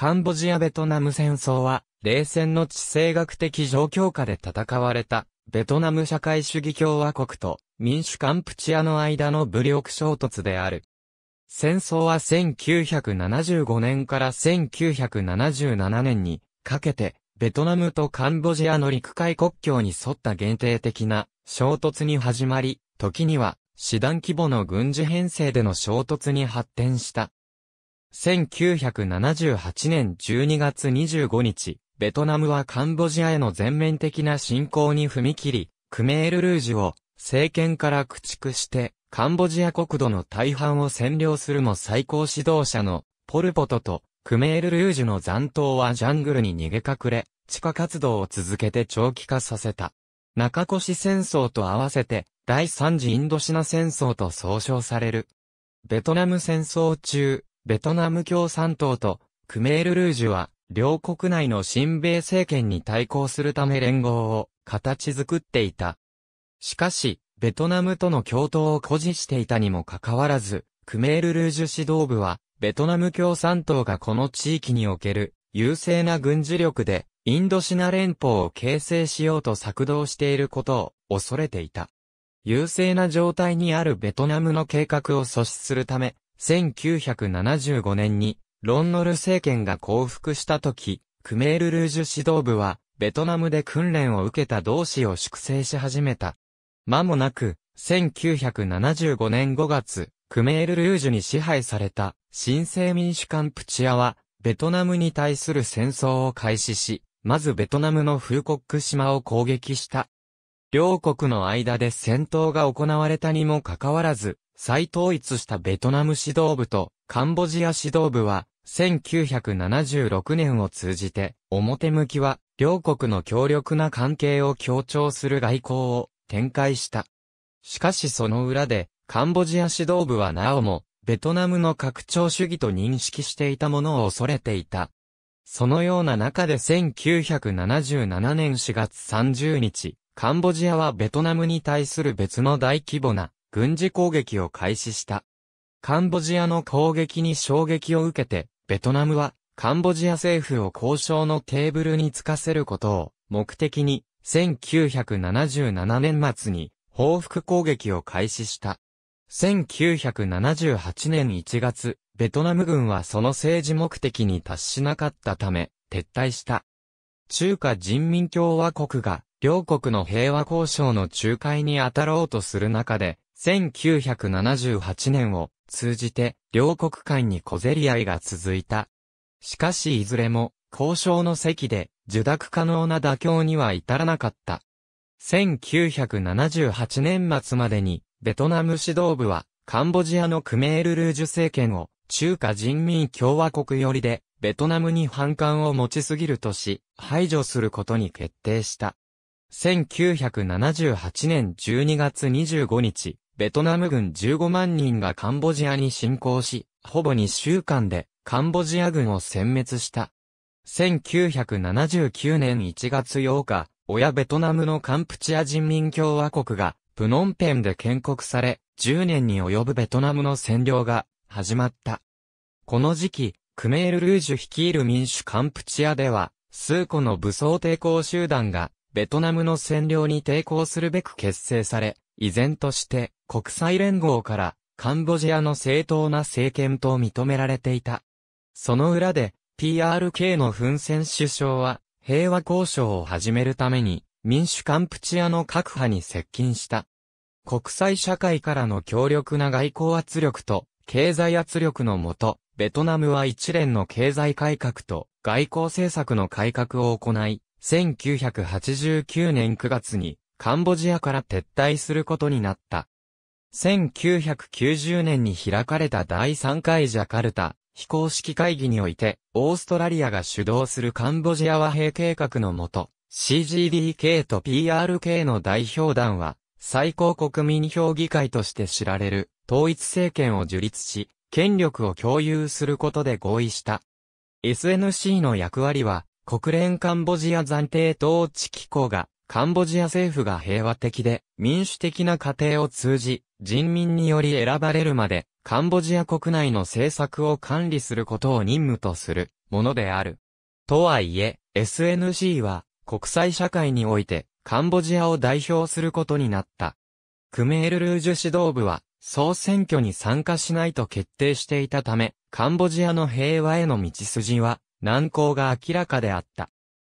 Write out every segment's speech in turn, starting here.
カンボジアベトナム戦争は、冷戦の地政学的状況下で戦われた、ベトナム社会主義共和国と民主カンプチアの間の武力衝突である。戦争は1975年から1977年にかけて、ベトナムとカンボジアの陸海国境に沿った限定的な衝突に始まり、時には、師団規模の軍事編成での衝突に発展した。1978年12月25日、ベトナムはカンボジアへの全面的な侵攻に踏み切り、クメールルージュを政権から駆逐して、カンボジア国土の大半を占領するも最高指導者のポルポトとクメールルージュの残党はジャングルに逃げ隠れ、地下活動を続けて長期化させた。中越戦争と合わせて、第三次インドシナ戦争と総称される。ベトナム戦争中、ベトナム共産党とクメール・ルージュは、両国内の新米政権に対抗するため連合を形作っていた。しかし、ベトナムとの共闘を誇示していたにもかかわらず、クメール・ルージュ指導部は、ベトナム共産党がこの地域における優勢な軍事力で、インドシナ連邦を形成しようと策動していることを恐れていた。優勢な状態にあるベトナムの計画を阻止するため、1975年に、ロンノル政権が降伏した時、クメール・ルージュ指導部は、ベトナムで訓練を受けた同志を粛清し始めた。間もなく、1975年5月、クメール・ルージュに支配された、新生民主官プチアは、ベトナムに対する戦争を開始し、まずベトナムのフーコック島を攻撃した。両国の間で戦闘が行われたにもかかわらず、再統一したベトナム指導部とカンボジア指導部は、1976年を通じて、表向きは、両国の強力な関係を強調する外交を展開した。しかしその裏で、カンボジア指導部はなおも、ベトナムの拡張主義と認識していたものを恐れていた。そのような中で1977年4月30日、カンボジアはベトナムに対する別の大規模な軍事攻撃を開始した。カンボジアの攻撃に衝撃を受けて、ベトナムはカンボジア政府を交渉のテーブルにつかせることを目的に1977年末に報復攻撃を開始した。1978年1月、ベトナム軍はその政治目的に達しなかったため、撤退した。中華人民共和国が両国の平和交渉の仲介に当たろうとする中で、1978年を通じて両国間に小競り合いが続いた。しかしいずれも交渉の席で受諾可能な妥協には至らなかった。1978年末までにベトナム指導部はカンボジアのクメール・ルージュ政権を中華人民共和国寄りでベトナムに反感を持ちすぎるとし排除することに決定した。1978年12月25日、ベトナム軍15万人がカンボジアに侵攻し、ほぼ2週間でカンボジア軍を殲滅した。1979年1月8日、親ベトナムのカンプチア人民共和国がプノンペンで建国され、10年に及ぶベトナムの占領が始まった。この時期、クメール・ルージュ率いる民主カンプチアでは、数個の武装抵抗集団がベトナムの占領に抵抗するべく結成され、依然として国際連合からカンボジアの正当な政権と認められていた。その裏で PRK のフン・セン首相は平和交渉を始めるために民主カンプチアの各派に接近した。国際社会からの強力な外交圧力と経済圧力のもと、ベトナムは一連の経済改革と外交政策の改革を行い、1989年9月にカンボジアから撤退することになった。1990年に開かれた第3回ジャカルタ非公式会議において、オーストラリアが主導するカンボジア和平計画のもと、CGDK と PRK の代表団は、最高国民評議会として知られる統一政権を樹立し、権力を共有することで合意した。SNC の役割は、国連カンボジア暫定統治機構が、カンボジア政府が平和的で民主的な過程を通じ、人民により選ばれるまで、カンボジア国内の政策を管理することを任務とするものである。とはいえ、SNC は国際社会においてカンボジアを代表することになった。クメールルージュ指導部は総選挙に参加しないと決定していたため、カンボジアの平和への道筋は難航が明らかであった。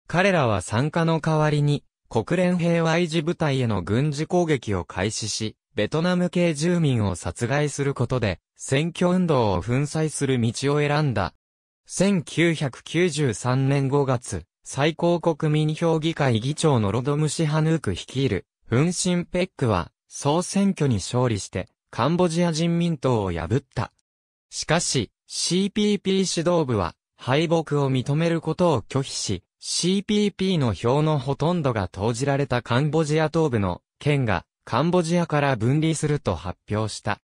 彼らは参加の代わりに、国連平和維持部隊への軍事攻撃を開始し、ベトナム系住民を殺害することで、選挙運動を粉砕する道を選んだ。1993年5月、最高国民評議会議長のロドムシハヌーク率いる、フンシンペックは、総選挙に勝利して、カンボジア人民党を破った。しかし、CPP 指導部は、敗北を認めることを拒否し、CPP の票のほとんどが投じられたカンボジア東部の県がカンボジアから分離すると発表した。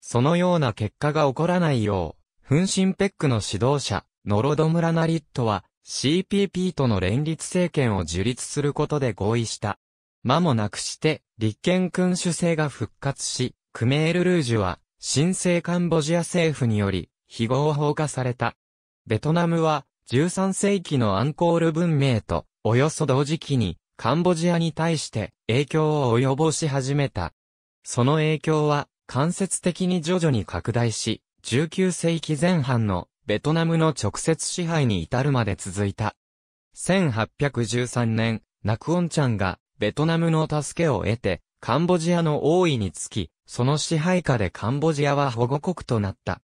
そのような結果が起こらないよう、フンシンペックの指導者、ノロドムラナリットは CPP との連立政権を樹立することで合意した。間もなくして、立憲君主制が復活し、クメールルージュは、新生カンボジア政府により、非合法化された。ベトナムは13世紀のアンコール文明とおよそ同時期にカンボジアに対して影響を及ぼし始めた。その影響は間接的に徐々に拡大し、19世紀前半のベトナムの直接支配に至るまで続いた。1813年、ナクオンチャンがベトナムの助けを得て、カンボジアの王位につき、その支配下でカンボジアは保護国となった。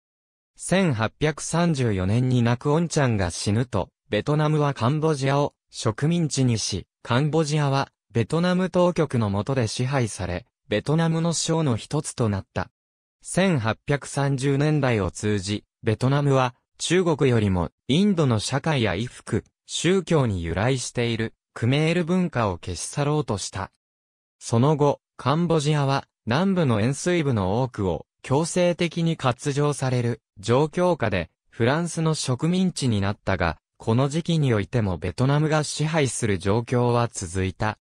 1834年にナクオンちゃんが死ぬと、ベトナムはカンボジアを植民地にし、カンボジアはベトナム当局の下で支配され、ベトナムの省の一つとなった。1830年代を通じ、ベトナムは中国よりもインドの社会や衣服、宗教に由来しているクメール文化を消し去ろうとした。その後、カンボジアは南部の塩水部の多くを強制的に割譲される状況下でフランスの植民地になったが、この時期においてもベトナムが支配する状況は続いた。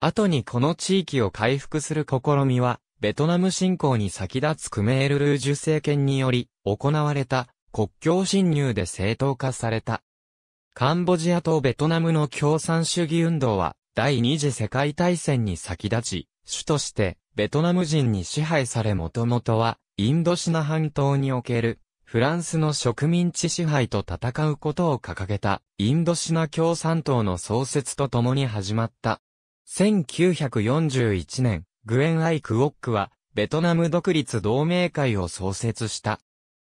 後にこの地域を回復する試みは、ベトナム侵攻に先立つクメールルージュ政権により行われた国境侵入で正当化された。カンボジアとベトナムの共産主義運動は第二次世界大戦に先立ち、主としてベトナム人に支配されもともとはインドシナ半島におけるフランスの植民地支配と戦うことを掲げたインドシナ共産党の創設とともに始まった。1941年、グエン・アイ・クオックはベトナム独立同盟会を創設した。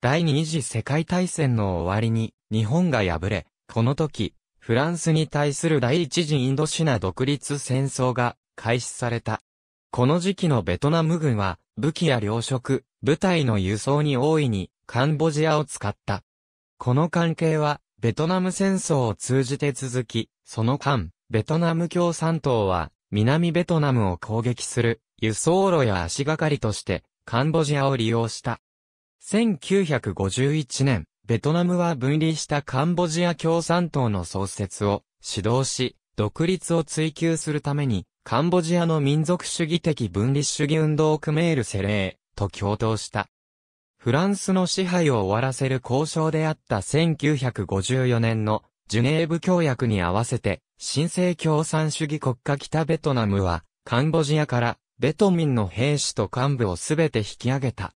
第二次世界大戦の終わりに日本が敗れ、この時、フランスに対する第一次インドシナ独立戦争が開始された。この時期のベトナム軍は武器や糧食、部隊の輸送に大いにカンボジアを使った。この関係は、ベトナム戦争を通じて続き、その間、ベトナム共産党は、南ベトナムを攻撃する輸送路や足がかりとして、カンボジアを利用した。1951年、ベトナムは分離したカンボジア共産党の創設を指導し、独立を追求するために、カンボジアの民族主義的分離主義運動クメールセレーと共闘した。フランスの支配を終わらせる交渉であった1954年のジュネーブ協約に合わせて、新生共産主義国家北ベトナムは、カンボジアからベトミンの兵士と幹部をすべて引き上げた。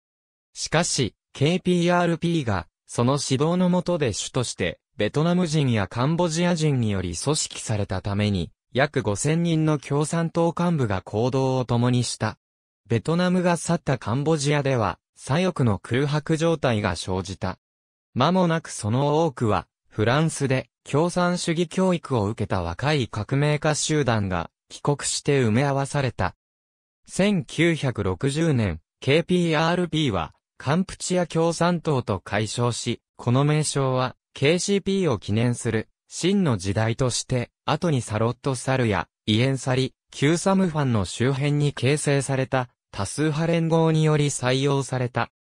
しかし、KPRP が、その指導の下で主として、ベトナム人やカンボジア人により組織されたために、約5000人の共産党幹部が行動を共にした。ベトナムが去ったカンボジアでは、左翼の空白状態が生じた。間もなくその多くは、フランスで共産主義教育を受けた若い革命家集団が帰国して埋め合わされた。1960年、KPRP はカンプチア共産党と解消し、この名称は KCP を記念する真の時代として、後にサロットサルや、イエンサリ、キューサムファンの周辺に形成された、多数派連合により採用された。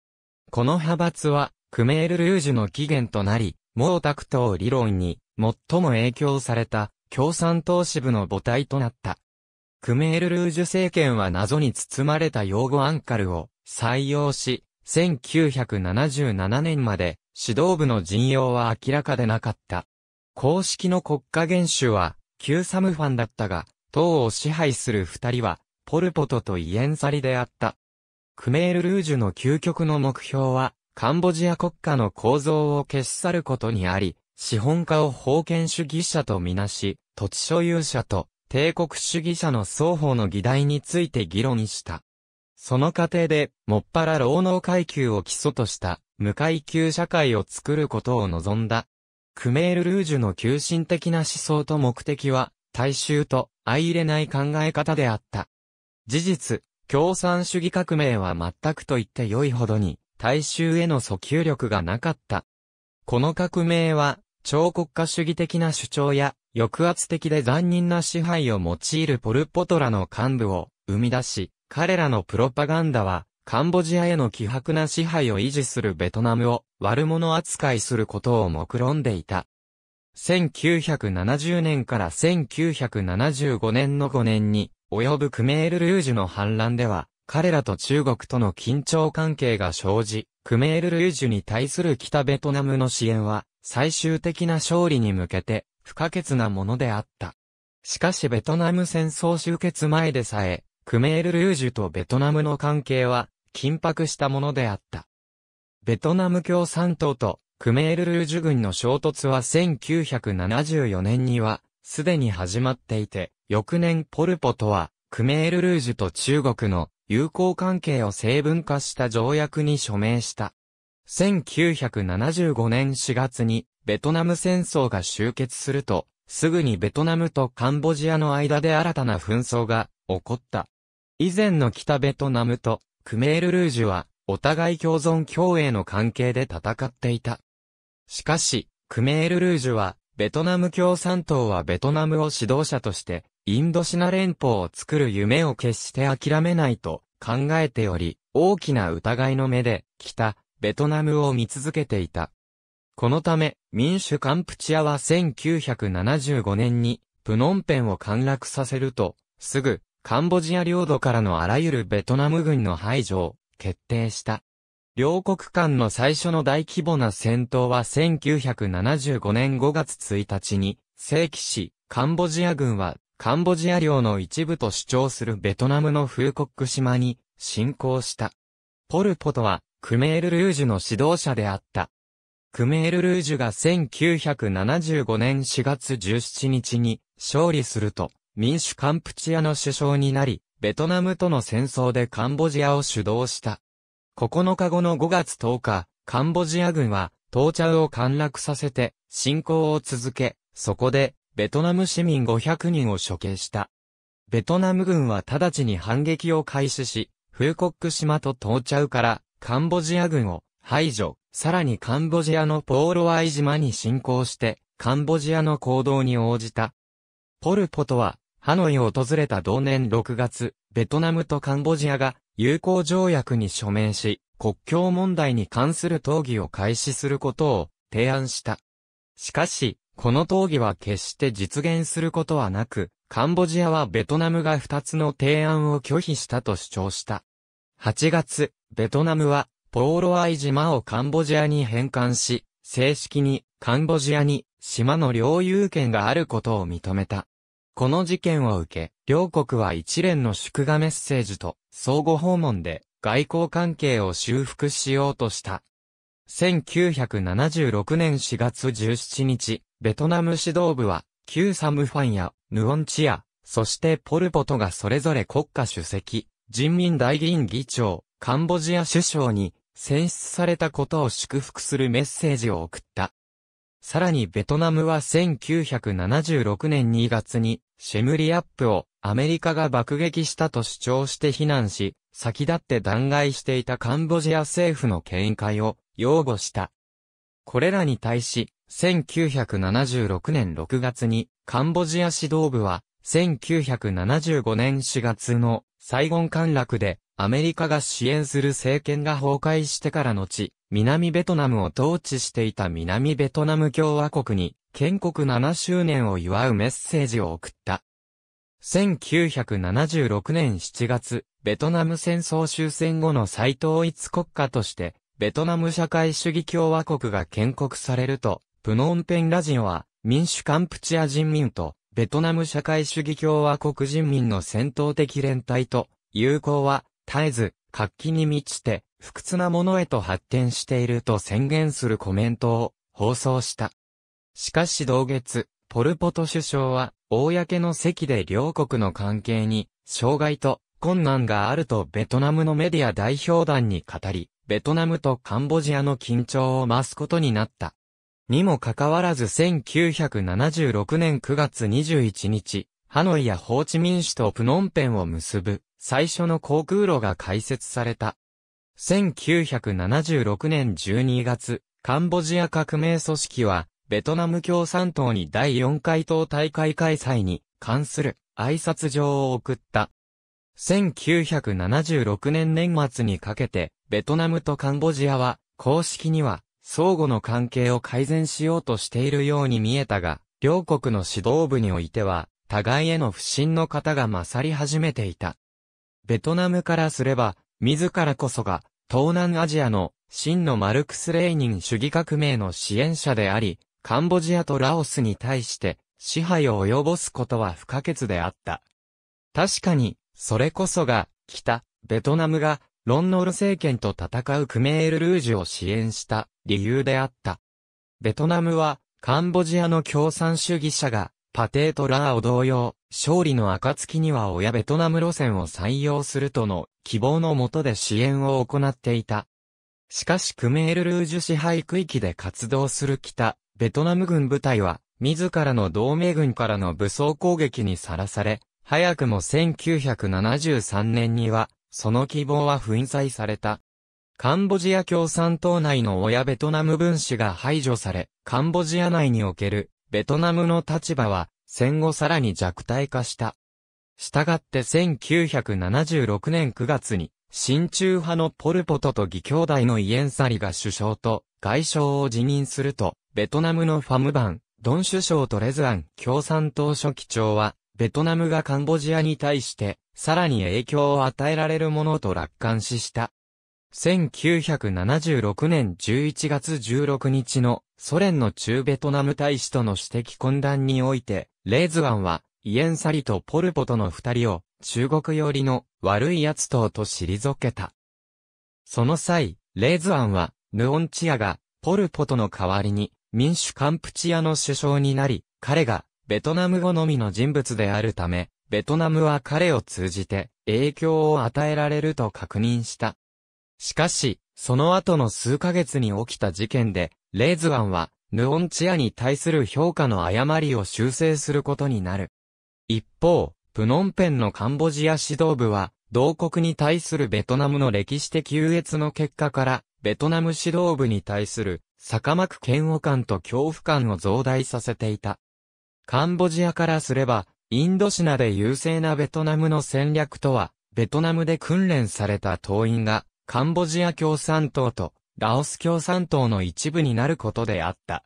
この派閥は、クメール・ルージュの起源となり、毛沢東理論に最も影響された共産党支部の母体となった。クメール・ルージュ政権は謎に包まれた用語アンカルを採用し、1977年まで指導部の陣容は明らかでなかった。公式の国家元首は、旧サムファンだったが、党を支配する二人は、ポルポトとイエンサリであった。クメール・ルージュの究極の目標は、カンボジア国家の構造を消し去ることにあり、資本家を封建主義者とみなし、土地所有者と帝国主義者の双方の議題について議論した。その過程で、もっぱら労働階級を基礎とした、無階級社会を作ることを望んだ。クメール・ルージュの急進的な思想と目的は、大衆と相入れない考え方であった。事実、共産主義革命は全くと言って良いほどに、大衆への訴求力がなかった。この革命は、超国家主義的な主張や、抑圧的で残忍な支配を用いるポルポトラの幹部を生み出し、彼らのプロパガンダは、カンボジアへの希薄な支配を維持するベトナムを悪者扱いすることを目論んでいた。1970年から1975年の5年に及ぶクメールルージュの反乱では、彼らと中国との緊張関係が生じ、クメールルージュに対する北ベトナムの支援は、最終的な勝利に向けて、不可欠なものであった。しかしベトナム戦争終結前でさえ、クメールルージュとベトナムの関係は、緊迫したものであった。ベトナム共産党とクメールルージュ軍の衝突は1974年にはすでに始まっていて、翌年ポルポとはクメールルージュと中国の友好関係を成分化した条約に署名した。1975年4月にベトナム戦争が終結すると、すぐにベトナムとカンボジアの間で新たな紛争が起こった。以前の北ベトナムとクメールルージュは、お互い共存共栄の関係で戦っていた。しかし、クメールルージュは、ベトナム共産党はベトナムを指導者として、インドシナ連邦を作る夢を決して諦めないと考えており、大きな疑いの目で、北、ベトナムを見続けていた。このため、民主カンプチアは1975年に、プノンペンを陥落させると、すぐ、カンボジア領土からのあらゆるベトナム軍の排除を決定した。両国間の最初の大規模な戦闘は1975年5月1日に正規し、カンボジア軍はカンボジア領の一部と主張するベトナムのフーコック島に侵攻した。ポルポトはクメール・ルージュの指導者であった。クメール・ルージュが1975年4月17日に勝利すると、民主カンプチアの首相になり、ベトナムとの戦争でカンボジアを主導した。9日後の5月10日、カンボジア軍は、東チを陥落させて、侵攻を続け、そこで、ベトナム市民500人を処刑した。ベトナム軍は直ちに反撃を開始し、フーコック島と東チャウから、カンボジア軍を排除、さらにカンボジアのポーロワイ島に侵攻して、カンボジアの行動に応じた。ポルポトは、ハノイを訪れた同年6月、ベトナムとカンボジアが友好条約に署名し、国境問題に関する討議を開始することを提案した。しかし、この討議は決して実現することはなく、カンボジアはベトナムが2つの提案を拒否したと主張した。8月、ベトナムは、ポーロアイ島をカンボジアに返還し、正式に、カンボジアに、島の領有権があることを認めた。この事件を受け、両国は一連の祝賀メッセージと相互訪問で外交関係を修復しようとした。1976年4月17日、ベトナム指導部は、旧サムファンやヌオンチア、そしてポルポトがそれぞれ国家主席、人民代議員議長、カンボジア首相に選出されたことを祝福するメッセージを送った。さらにベトナムは1976年2月にシェムリアップをアメリカが爆撃したと主張して非難し、先立って弾劾していたカンボジア政府の見解を擁護した。これらに対し、1976年6月にカンボジア指導部は1975年4月のサイゴン陥落でアメリカが支援する政権が崩壊してからのち、南ベトナムを統治していた南ベトナム共和国に、建国7周年を祝うメッセージを送った。1976年7月、ベトナム戦争終戦後の再統一国家として、ベトナム社会主義共和国が建国されると、プノンペンラジオは、民主カンプチア人民と、ベトナム社会主義共和国人民の戦闘的連帯と、友好は、絶えず、活気に満ちて、不屈なものへと発展していると宣言するコメントを放送した。しかし同月、ポルポト首相は、公の席で両国の関係に、障害と困難があるとベトナムのメディア代表団に語り、ベトナムとカンボジアの緊張を増すことになった。にもかかわらず1976年9月21日、ハノイやホーチミン市とプノンペンを結ぶ最初の航空路が開設された。1976年12月、カンボジア革命組織は、ベトナム共産党に第4回党大会開催に関する挨拶状を送った。1976年年末にかけて、ベトナムとカンボジアは、公式には、相互の関係を改善しようとしているように見えたが、両国の指導部においては、互いへの不信の方が勝り始めていた。ベトナムからすれば、自らこそが、東南アジアの真のマルクス・レーニン主義革命の支援者であり、カンボジアとラオスに対して支配を及ぼすことは不可欠であった。確かに、それこそが、北、ベトナムが、ロンノール政権と戦うクメール・ルージュを支援した理由であった。ベトナムは、カンボジアの共産主義者がパテートラーを同様、勝利の暁には親ベトナム路線を採用するとの希望のもとで支援を行っていた。しかしクメールルージュ支配区域で活動する北、ベトナム軍部隊は、自らの同盟軍からの武装攻撃にさらされ、早くも1973年には、その希望は粉砕された。カンボジア共産党内の親ベトナム分子が排除され、カンボジア内におけるベトナムの立場は戦後さらに弱体化した。したがって1976年9月に、親中派のポルポトと義兄弟のイエンサリが首相と外相を辞任すると、ベトナムのファムバン、ドン首相とレズアン共産党書記長は、ベトナムがカンボジアに対して、さらに影響を与えられるものと楽観視した。1976年11月16日のソ連の中ベトナム大使との指摘懇談において、レーズワンは、イエンサリとポルポトの二人を、中国寄りの悪い奴等と退けた。その際、レーズワンは、ヌオンチアが、ポルポトの代わりに、民主カンプチアの首相になり、彼が、ベトナム語のみの人物であるため、ベトナムは彼を通じて、影響を与えられると確認した。しかし、その後の数ヶ月に起きた事件で、レーズワンは、ヌオンチアに対する評価の誤りを修正することになる。一方、プノンペンのカンボジア指導部は、同国に対するベトナムの歴史的優越の結果から、ベトナム指導部に対する、坂幕嫌悪感と恐怖感を増大させていた。カンボジアからすれば、インドシナで優勢なベトナムの戦略とは、ベトナムで訓練された党員が、カンボジア共産党とラオス共産党の一部になることであった。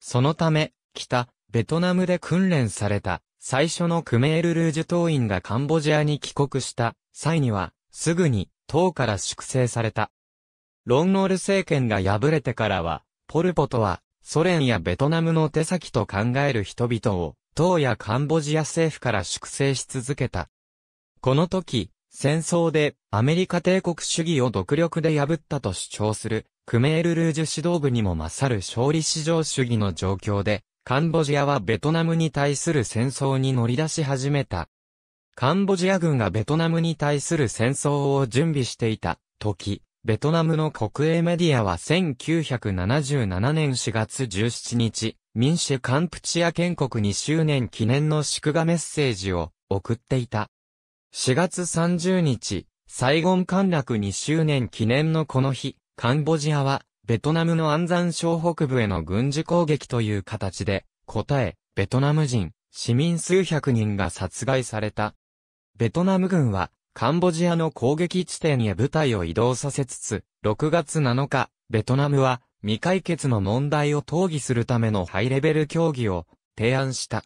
そのため、北、ベトナムで訓練された最初のクメール・ルージュ党員がカンボジアに帰国した際には、すぐに党から粛清された。ロンノール政権が敗れてからは、ポルポとはソ連やベトナムの手先と考える人々を、党やカンボジア政府から粛清し続けた。この時、戦争でアメリカ帝国主義を独力で破ったと主張するクメール・ルージュ指導部にも勝る勝利至上主義の状況で、カンボジアはベトナムに対する戦争に乗り出し始めた。カンボジア軍がベトナムに対する戦争を準備していた時、ベトナムの国営メディアは1977年4月17日、民主カンプチア建国2周年記念の祝賀メッセージを送っていた。4月30日、サイゴン陥落2周年記念のこの日、カンボジアは、ベトナムの安山省北部への軍事攻撃という形で、答え、ベトナム人、市民数百人が殺害された。ベトナム軍は、カンボジアの攻撃地点へ部隊を移動させつつ、6月7日、ベトナムは、未解決の問題を討議するためのハイレベル協議を提案した。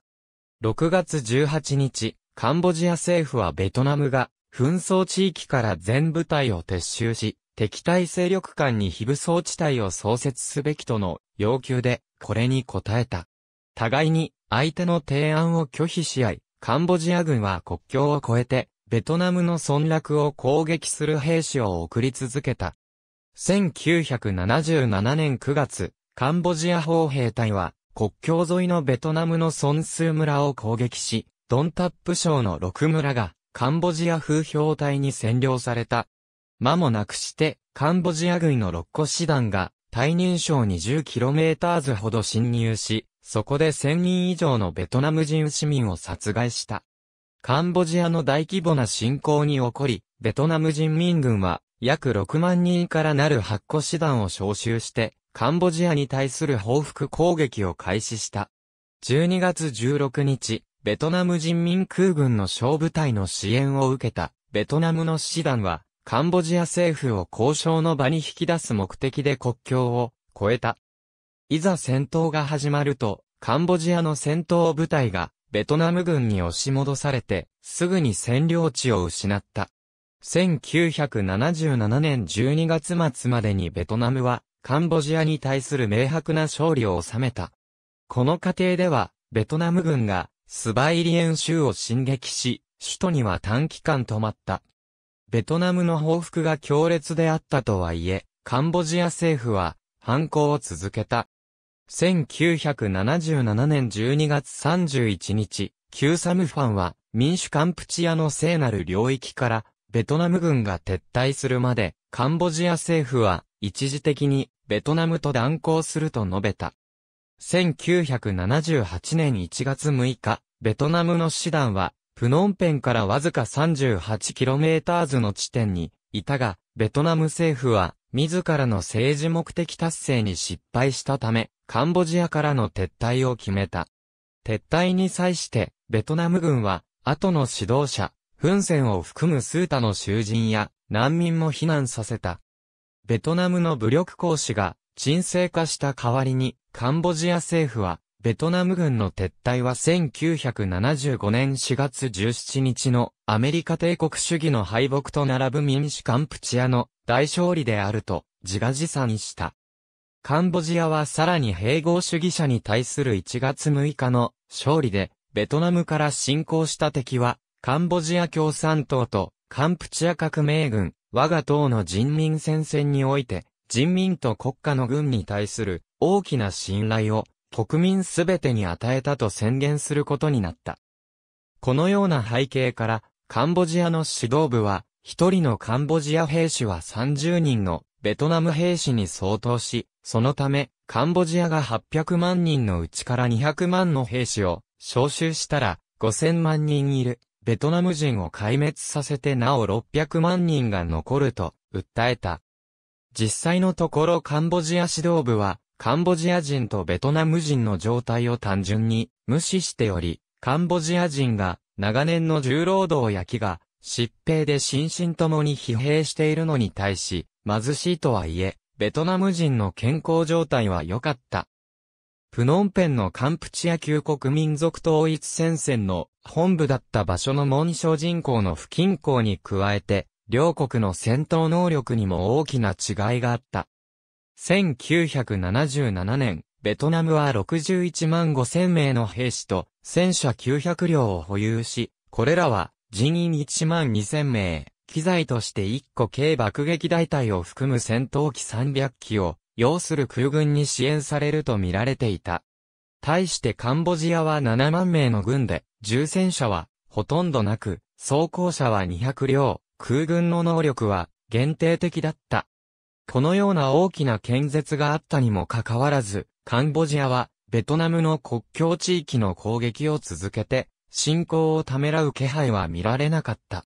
6月18日、カンボジア政府はベトナムが紛争地域から全部隊を撤収し、敵対勢力間に非武装地帯を創設すべきとの要求で、これに応えた。互いに相手の提案を拒否し合い、カンボジア軍は国境を越えて、ベトナムの村落を攻撃する兵士を送り続けた。1977年9月、カンボジア砲兵隊は国境沿いのベトナムのソンス村を攻撃し、ドンタップ省の六村がカンボジア風評隊に占領された。間もなくして、カンボジア軍の六個師団が、大任省に0 k m ほど侵入し、そこで1000人以上のベトナム人市民を殺害した。カンボジアの大規模な侵攻に起こり、ベトナム人民軍は、約6万人からなる8個師団を招集して、カンボジアに対する報復攻撃を開始した。12月16日、ベトナム人民空軍の小部隊の支援を受けた、ベトナムの師団は、カンボジア政府を交渉の場に引き出す目的で国境を越えた。いざ戦闘が始まると、カンボジアの戦闘部隊が、ベトナム軍に押し戻されて、すぐに占領地を失った。1977年12月末までにベトナムは、カンボジアに対する明白な勝利を収めた。この過程では、ベトナム軍が、スバイリエン州を進撃し、首都には短期間止まった。ベトナムの報復が強烈であったとはいえ、カンボジア政府は反抗を続けた。1977年12月31日、旧サムファンは民主カンプチアの聖なる領域からベトナム軍が撤退するまで、カンボジア政府は一時的にベトナムと断交すると述べた。1978年1月6日、ベトナムの師団は、プノンペンからわずか 38km の地点にいたが、ベトナム政府は、自らの政治目的達成に失敗したため、カンボジアからの撤退を決めた。撤退に際して、ベトナム軍は、後の指導者、フンセンを含むスータの囚人や難民も避難させた。ベトナムの武力行使が沈静化した代わりに、カンボジア政府は、ベトナム軍の撤退は1975年4月17日のアメリカ帝国主義の敗北と並ぶ民主カンプチアの大勝利であると自画自賛した。カンボジアはさらに併合主義者に対する1月6日の勝利で、ベトナムから侵攻した敵は、カンボジア共産党とカンプチア革命軍、我が党の人民戦線において、人民と国家の軍に対する大きな信頼を国民すべてに与えたと宣言することになった。このような背景から、カンボジアの指導部は、一人のカンボジア兵士は30人のベトナム兵士に相当し、そのため、カンボジアが800万人のうちから200万の兵士を招集したら、5000万人いる、ベトナム人を壊滅させてなお600万人が残ると、訴えた。実際のところカンボジア指導部は、カンボジア人とベトナム人の状態を単純に無視しており、カンボジア人が長年の重労働や飢餓、疾病で心身ともに疲弊しているのに対し、貧しいとはいえ、ベトナム人の健康状態は良かった。プノンペンのカンプチア旧国民族統一戦線の本部だった場所の紋章人口の不均衡に加えて、両国の戦闘能力にも大きな違いがあった。1977年、ベトナムは61万5千名の兵士と戦車900両を保有し、これらは人員1万2千名、機材として1個軽爆撃大隊を含む戦闘機300機を要する空軍に支援されると見られていた。対してカンボジアは7万名の軍で、重戦車はほとんどなく、装甲車は200両、空軍の能力は限定的だった。このような大きな建設があったにもかかわらず、カンボジアはベトナムの国境地域の攻撃を続けて、侵攻をためらう気配は見られなかった。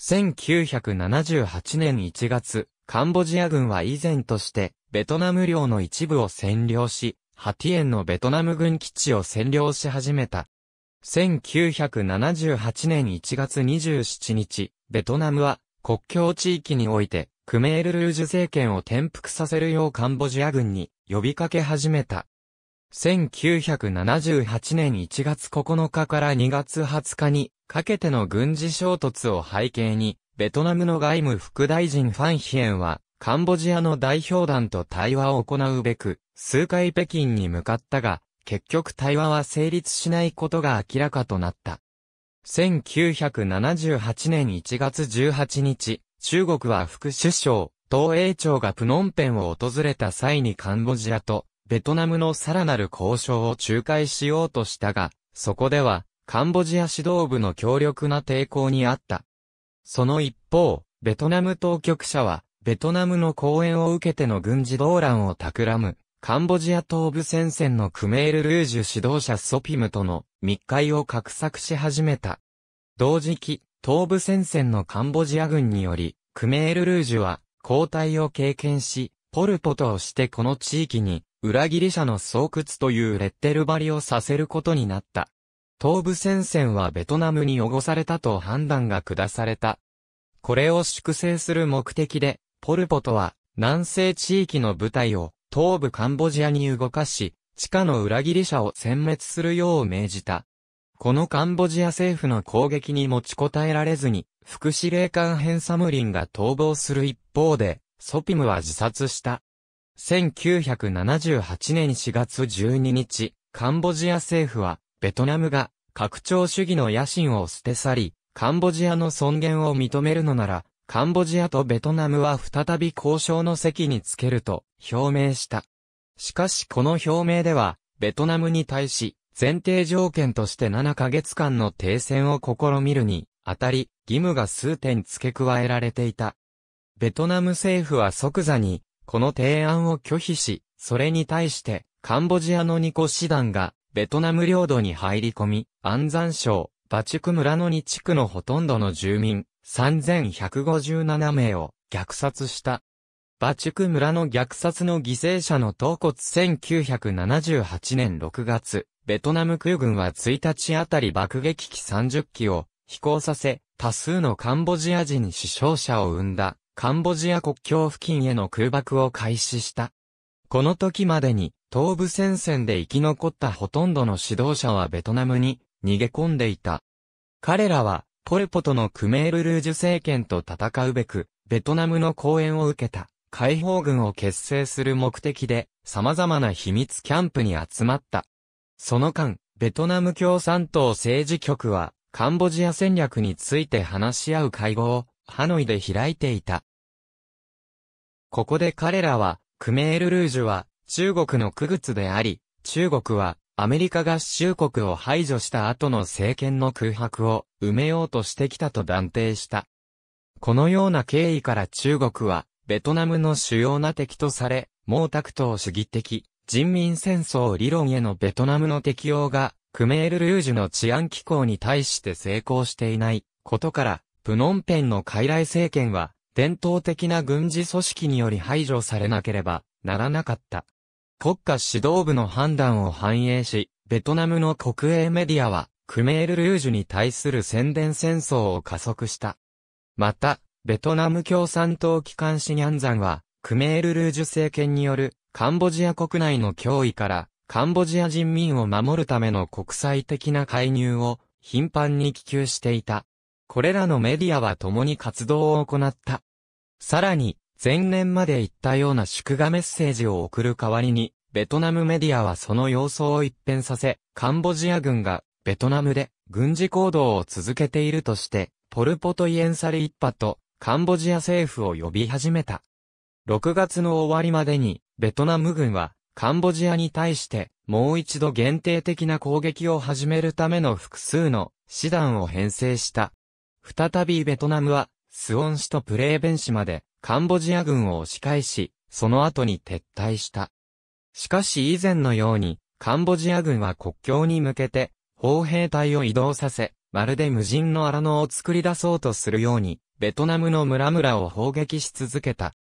1978年1月、カンボジア軍は以前として、ベトナム領の一部を占領し、ハティエンのベトナム軍基地を占領し始めた。1978年1月27日、ベトナムは国境地域においてクメールルージュ政権を転覆させるようカンボジア軍に呼びかけ始めた。1978年1月9日から2月20日にかけての軍事衝突を背景に、ベトナムの外務副大臣ファンヒエンは、カンボジアの代表団と対話を行うべく、数回北京に向かったが、結局対話は成立しないことが明らかとなった。1978年1月18日、中国は副首相、東英朝がプノンペンを訪れた際にカンボジアとベトナムのさらなる交渉を仲介しようとしたが、そこではカンボジア指導部の強力な抵抗にあった。その一方、ベトナム当局者は、ベトナムの講演を受けての軍事動乱を企む、カンボジア東部戦線のクメール・ルージュ指導者ソピムとの密会を画策し始めた。同時期、東部戦線のカンボジア軍により、クメール・ルージュは交代を経験し、ポルポトをしてこの地域に、裏切り者の巣窟というレッテル張りをさせることになった。東部戦線はベトナムに汚されたと判断が下された。これを粛清する目的で、ポルポトは南西地域の部隊を東部カンボジアに動かし、地下の裏切り者を殲滅するよう命じた。このカンボジア政府の攻撃に持ちこたえられずに、副司令官ヘンサムリンが逃亡する一方で、ソピムは自殺した。1978年4月12日、カンボジア政府は、ベトナムが、拡張主義の野心を捨て去り、カンボジアの尊厳を認めるのなら、カンボジアとベトナムは再び交渉の席につけると、表明した。しかしこの表明では、ベトナムに対し、前提条件として7ヶ月間の停戦を試みるに、あたり、義務が数点付け加えられていた。ベトナム政府は即座に、この提案を拒否し、それに対して、カンボジアのニコ師団が、ベトナム領土に入り込み、安山省、バチュク村の2地区のほとんどの住民、3157名を虐殺した。バチュク村の虐殺の犠牲者の頭骨1978年6月、ベトナム空軍は1日あたり爆撃機30機を飛行させ、多数のカンボジア人死傷者を生んだ、カンボジア国境付近への空爆を開始した。この時までに、東部戦線で生き残ったほとんどの指導者はベトナムに逃げ込んでいた。彼らは、ポルポとのクメールルージュ政権と戦うべく、ベトナムの講演を受けた。解放軍を結成する目的で様々な秘密キャンプに集まった。その間、ベトナム共産党政治局はカンボジア戦略について話し合う会合をハノイで開いていた。ここで彼らは、クメール・ルージュは中国の区別であり、中国はアメリカ合衆国を排除した後の政権の空白を埋めようとしてきたと断定した。このような経緯から中国はベトナムの主要な敵とされ、毛沢東主義的、人民戦争理論へのベトナムの適用が、クメール・ルージュの治安機構に対して成功していないことから、プノンペンの傀儡政権は、伝統的な軍事組織により排除されなければならなかった。国家指導部の判断を反映し、ベトナムの国営メディアは、クメール・ルージュに対する宣伝戦争を加速した。また、ベトナム共産党機関紙ニャンザンは、クメールルージュ政権によるカンボジア国内の脅威から、カンボジア人民を守るための国際的な介入を頻繁に希求していた。これらのメディアは共に活動を行った。さらに、前年まで言ったような祝賀メッセージを送る代わりに、ベトナムメディアはその様相を一変させ、カンボジア軍がベトナムで軍事行動を続けているとして、ポルポトイエンサリ一派とカンボジア政府を呼び始めた。6月の終わりまでに、ベトナム軍は、カンボジアに対して、もう一度限定的な攻撃を始めるための複数の、師団を編成した。再びベトナムは、スオン市とプレーベン市まで、カンボジア軍を押し返し、その後に撤退した。しかし以前のように、カンボジア軍は国境に向けて、砲兵隊を移動させ、まるで無人の荒野を作り出そうとするように、ベトナムの村々を砲撃し続けた。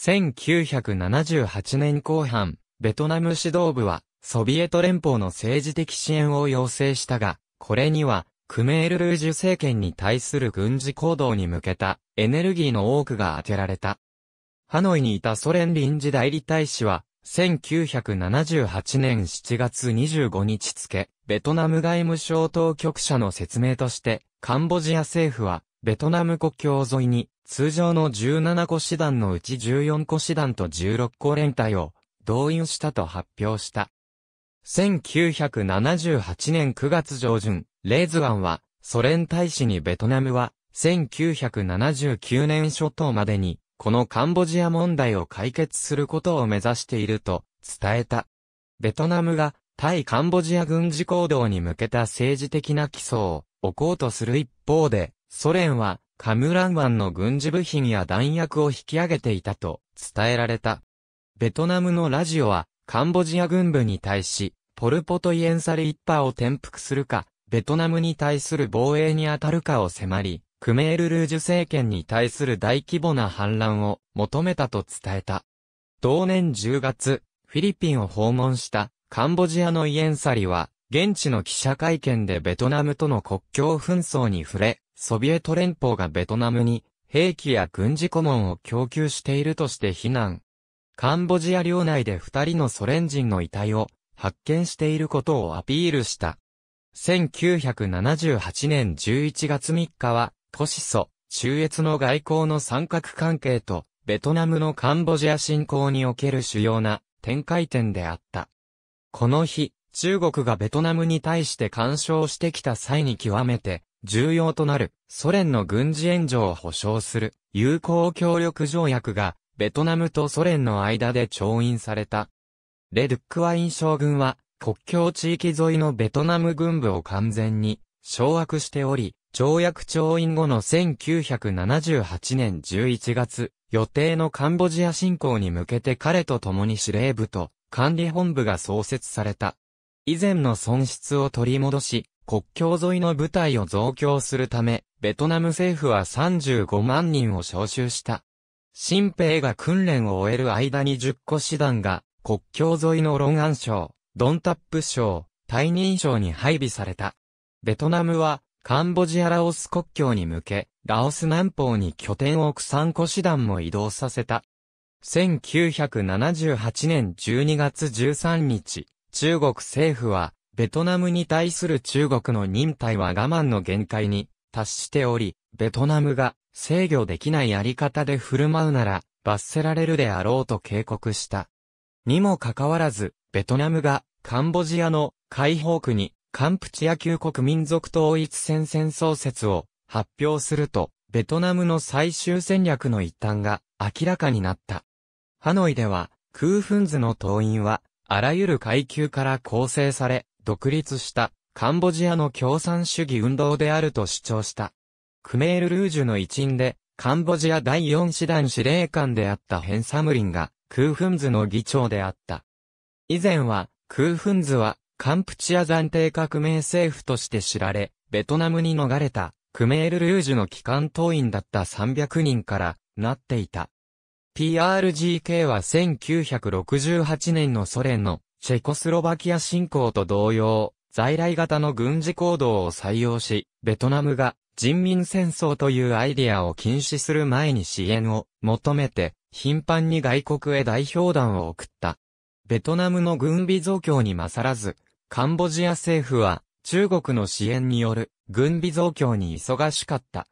1978年後半、ベトナム指導部は、ソビエト連邦の政治的支援を要請したが、これには、クメール・ルージュ政権に対する軍事行動に向けたエネルギーの多くが当てられた。ハノイにいたソ連臨時代理大使は、1978年7月25日付、ベトナム外務省当局者の説明として、カンボジア政府は、ベトナム国境沿いに、通常の17個師団のうち14個師団と16個連隊を動員したと発表した。1978年9月上旬、レーズワンは、ソ連大使にベトナムは、1979年初頭までに、このカンボジア問題を解決することを目指していると伝えた。ベトナムが対カンボジア軍事行動に向けた政治的な基礎を置こうとする一方で、ソ連はカムラン湾の軍事部品や弾薬を引き上げていたと伝えられた。ベトナムのラジオはカンボジア軍部に対し、ポルポトイエンサリ一派を転覆するか、ベトナムに対する防衛に当たるかを迫り、クメールルージュ政権に対する大規模な反乱を求めたと伝えた。同年10月、フィリピンを訪問したカンボジアのイエンサリは、現地の記者会見でベトナムとの国境紛争に触れ、ソビエト連邦がベトナムに兵器や軍事顧問を供給しているとして非難。カンボジア領内で二人のソ連人の遺体を発見していることをアピールした。1978年11月3日は、コシソ、中越の外交の三角関係と、ベトナムのカンボジア侵攻における主要な展開点であった。この日、中国がベトナムに対して干渉してきた際に極めて重要となるソ連の軍事援助を保障する友好協力条約がベトナムとソ連の間で調印された。レ・ドゥックワイン将軍は国境地域沿いのベトナム軍部を完全に掌握しており、条約調印後の1978年11月、予定のカンボジア侵攻に向けて彼と共に司令部と管理本部が創設された。以前の損失を取り戻し、国境沿いの部隊を増強するため、ベトナム政府は35万人を招集した。新兵が訓練を終える間に10個師団が、国境沿いのロンアン省、ドンタップ省、タイニー省に配備された。ベトナムは、カンボジアラオス国境に向け、ラオス南方に拠点を置く3個師団も移動させた。1978年12月13日、中国政府は、ベトナムに対する中国の忍耐は我慢の限界に達しており、ベトナムが制御できないやり方で振る舞うなら、罰せられるであろうと警告した。にもかかわらず、ベトナムがカンボジアの解放区にカンプチア旧国民族統一戦線創設を発表すると、ベトナムの最終戦略の一端が明らかになった。ハノイでは、空フンズの党員はあらゆる階級から構成され、独立したカンボジアの共産主義運動であると主張した。クメール・ルージュの一員で、カンボジア第4師団司令官であったヘンサムリンが、クーフンズの議長であった。以前は、クーフンズは、カンプチア暫定革命政府として知られ、ベトナムに逃れた、クメール・ルージュの機関党員だった300人から、なっていた。PRGK は1968年のソ連のチェコスロバキア侵攻と同様、在来型の軍事行動を採用し、ベトナムが人民戦争というアイディアを禁止する前に支援を求めて、頻繁に外国へ代表団を送った。ベトナムの軍備増強に勝らず、カンボジア政府は中国の支援による軍備増強に忙しかった。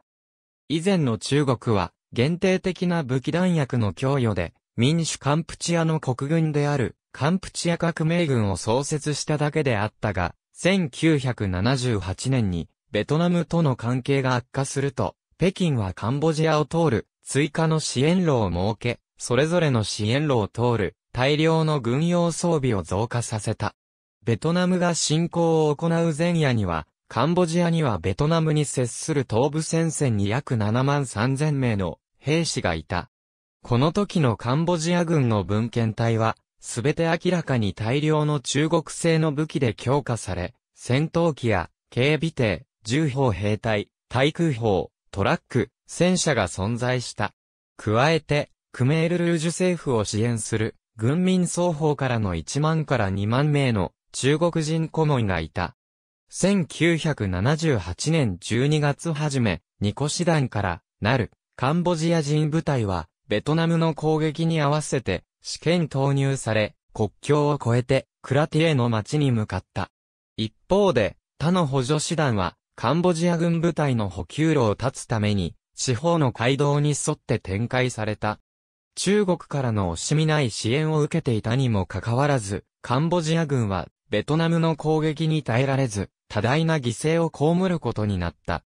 以前の中国は限定的な武器弾薬の供与で、民主カンプチアの国軍である、カンプチア革命軍を創設しただけであったが、1978年に、ベトナムとの関係が悪化すると、北京はカンボジアを通る、追加の支援路を設け、それぞれの支援路を通る、大量の軍用装備を増加させた。ベトナムが侵攻を行う前夜には、カンボジアにはベトナムに接する東部戦線に約7万3000名の兵士がいた。この時のカンボジア軍の文献隊は、すべて明らかに大量の中国製の武器で強化され、戦闘機や警備艇、重砲兵隊、対空砲、トラック、戦車が存在した。加えて、クメールルージュ政府を支援する軍民双方からの1万から2万名の中国人顧問がいた。1978年12月初め、ニコ師団から、なる、カンボジア人部隊は、ベトナムの攻撃に合わせて、試験投入され、国境を越えて、クラティエの町に向かった。一方で、他の補助師団は、カンボジア軍部隊の補給路を断つために、地方の街道に沿って展開された。中国からの惜しみない支援を受けていたにもかかわらず、カンボジア軍はベトナムの攻撃に耐えられず、多大な犠牲を被ることになった。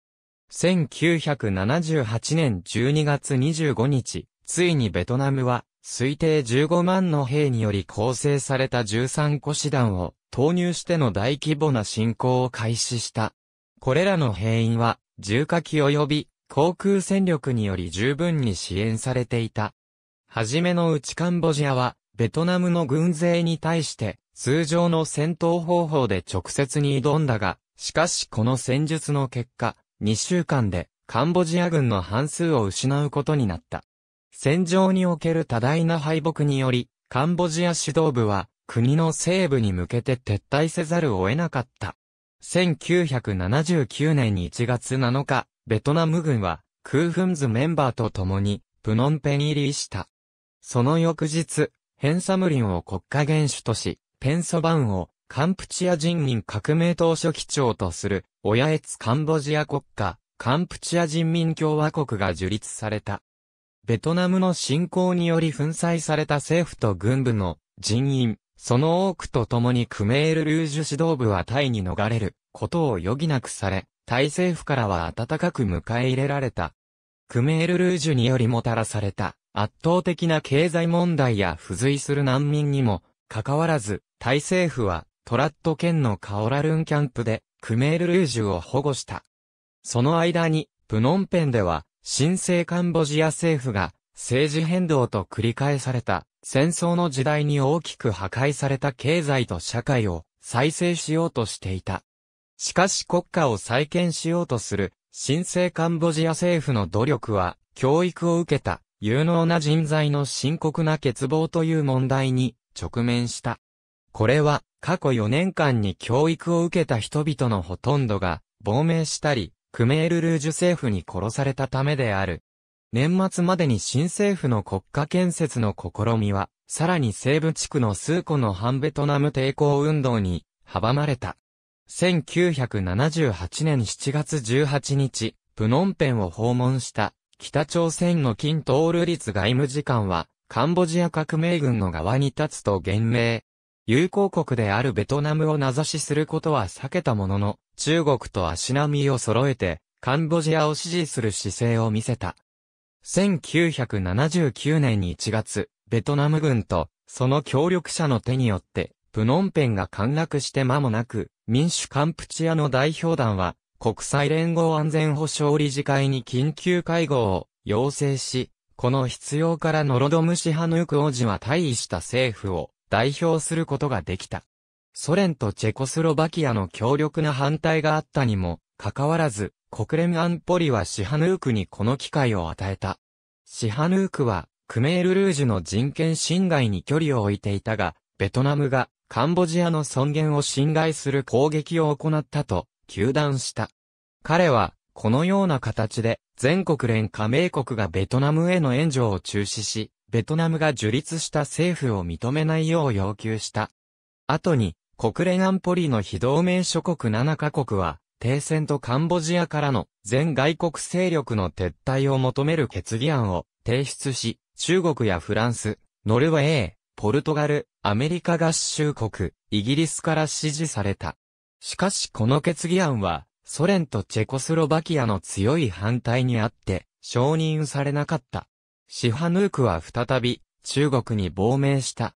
1978年12月25日、ついにベトナムは、推定15万の兵により構成された13個師団を投入しての大規模な侵攻を開始した。これらの兵員は、重火器及び航空戦力により十分に支援されていた。はじめのうちカンボジアは、ベトナムの軍勢に対して、通常の戦闘方法で直接に挑んだが、しかしこの戦術の結果、2週間でカンボジア軍の半数を失うことになった。戦場における多大な敗北により、カンボジア指導部は国の西部に向けて撤退せざるを得なかった。1979年1月7日、ベトナム軍はクーフンズメンバーと共にプノンペン入りした。その翌日、ヘンサムリンを国家元首とし、ペンソバンをカンプチア人民革命当初記長とする、親越カンボジア国家、カンプチア人民共和国が樹立された。ベトナムの侵攻により粉砕された政府と軍部の人員、その多くと共にクメール・ルージュ指導部はタイに逃れることを余儀なくされ、タイ政府からは温かく迎え入れられた。クメール・ルージュによりもたらされた圧倒的な経済問題や付随する難民にも、かかわらず、タイ政府はトラット県のカオラルンキャンプで、クメールルージュを保護した。その間に、プノンペンでは、新生カンボジア政府が、政治変動と繰り返された、戦争の時代に大きく破壊された経済と社会を再生しようとしていた。しかし国家を再建しようとする、新生カンボジア政府の努力は、教育を受けた、有能な人材の深刻な欠乏という問題に直面した。これは、過去4年間に教育を受けた人々のほとんどが、亡命したり、クメール・ルージュ政府に殺されたためである。年末までに新政府の国家建設の試みは、さらに西部地区の数個の反ベトナム抵抗運動に阻まれた。1978年7月18日、プノンペンを訪問した北朝鮮の金トール立外務次官は、カンボジア革命軍の側に立つと言明。友好国であるベトナムを名指しすることは避けたものの、中国と足並みを揃えて、カンボジアを支持する姿勢を見せた。1979年1月、ベトナム軍と、その協力者の手によって、プノンペンが陥落して間もなく、民主カンプチアの代表団は、国際連合安全保障理事会に緊急会合を要請し、この必要からノロドムシハヌーク王子は退位した政府を代表することができた。ソ連とチェコスロバキアの強力な反対があったにも、かかわらず、国連安保理はシハヌークにこの機会を与えた。シハヌークは、クメールルージュの人権侵害に距離を置いていたが、ベトナムがカンボジアの尊厳を侵害する攻撃を行ったと、求断した。彼は、このような形で、全国連加盟国がベトナムへの援助を中止し、ベトナムが樹立した政府を認めないよう要求した。後に、国連安保理の非同盟諸国7カ国は、停戦とカンボジアからの全外国勢力の撤退を求める決議案を提出し、中国やフランス、ノルウェー、ポルトガル、アメリカ合衆国、イギリスから支持された。しかしこの決議案は、ソ連とチェコスロバキアの強い反対にあって、承認されなかった。シハヌークは再び中国に亡命した。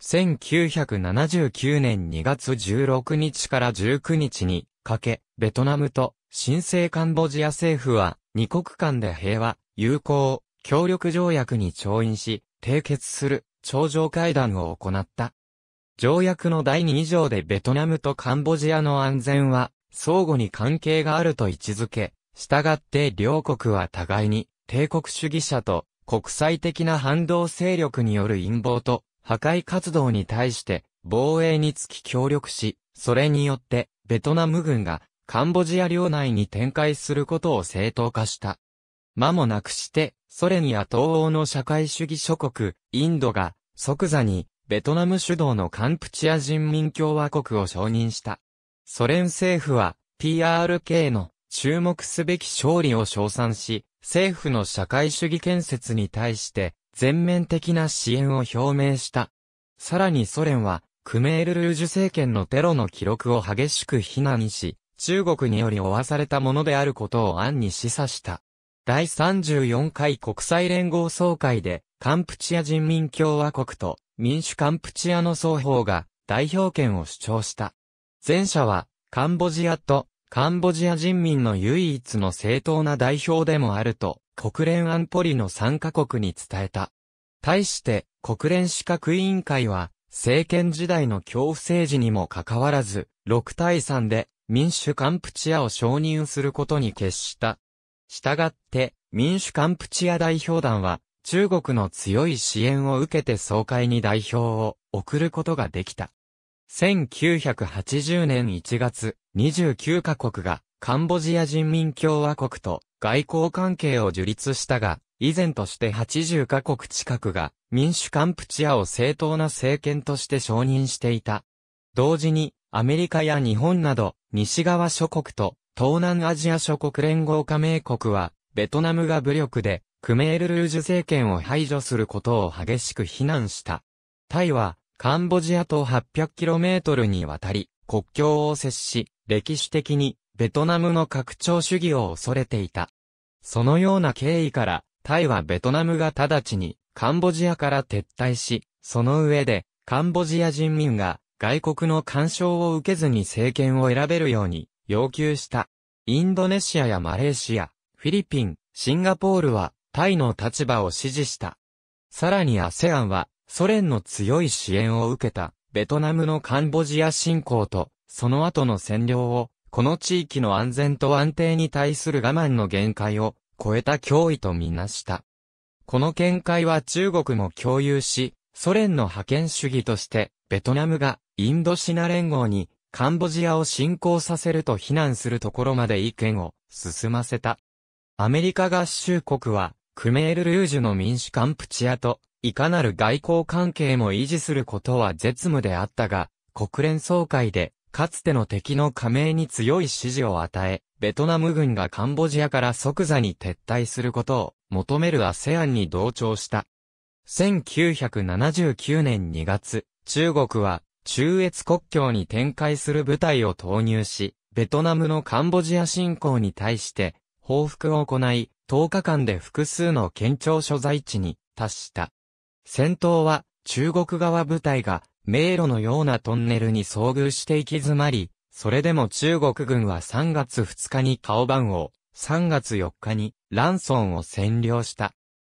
1979年2月16日から19日にかけ、ベトナムと新生カンボジア政府は2国間で平和、友好、協力条約に調印し、締結する頂上会談を行った。条約の第2条でベトナムとカンボジアの安全は相互に関係があると位置づけ、従って両国は互いに帝国主義者と国際的な反動勢力による陰謀と破壊活動に対して防衛につき協力し、それによってベトナム軍がカンボジア領内に展開することを正当化した。間もなくしてソ連や東欧の社会主義諸国、インドが即座にベトナム主導のカンプチア人民共和国を承認した。ソ連政府は PRK の注目すべき勝利を称賛し、政府の社会主義建設に対して全面的な支援を表明した。さらにソ連は、クメールルージュ政権のテロの記録を激しく非難し、中国により追わされたものであることを暗に示唆した。第34回国際連合総会で、カンプチア人民共和国と民主カンプチアの双方が代表権を主張した。前者は、カンボジアとカンボジア人民の唯一の正当な代表でもあると、国連安保理の参加国に伝えた。対して、国連資格委員会は、政権時代の恐怖政治にもかかわらず、6対3で民主カンプチアを承認することに決した。したがって、民主カンプチア代表団は、中国の強い支援を受けて総会に代表を送ることができた。1980年1月、29カ国がカンボジア人民共和国と外交関係を樹立したが、以前として80カ国近くが民主カンプチアを正当な政権として承認していた。同時に、アメリカや日本など西側諸国と東南アジア諸国連合加盟国は、ベトナムが武力でクメールルージュ政権を排除することを激しく非難した。タイは、カンボジアと 800km にわたり、国境を接し、歴史的にベトナムの拡張主義を恐れていた。そのような経緯から、タイはベトナムが直ちにカンボジアから撤退し、その上でカンボジア人民が外国の干渉を受けずに政権を選べるように要求した。インドネシアやマレーシア、フィリピン、シンガポールはタイの立場を支持した。さらにアセアンはソ連の強い支援を受けたベトナムのカンボジア侵攻と、その後の占領を、この地域の安全と安定に対する我慢の限界を超えた脅威とみなした。この見解は中国も共有し、ソ連の覇権主義として、ベトナムがインドシナ連合にカンボジアを侵攻させると非難するところまで意見を進ませた。アメリカ合衆国は、クメール・ルージュの民主カンプチアといかなる外交関係も維持することは絶務であったが、国連総会で、かつての敵の加盟に強い支持を与え、ベトナム軍がカンボジアから即座に撤退することを求める ASEAN に同調した。1979年2月、中国は中越国境に展開する部隊を投入し、ベトナムのカンボジア侵攻に対して報復を行い、10日間で複数の県庁所在地に達した。戦闘は中国側部隊が迷路のようなトンネルに遭遇して行き詰まり、それでも中国軍は3月2日にカオバンを、3月4日にランソンを占領した。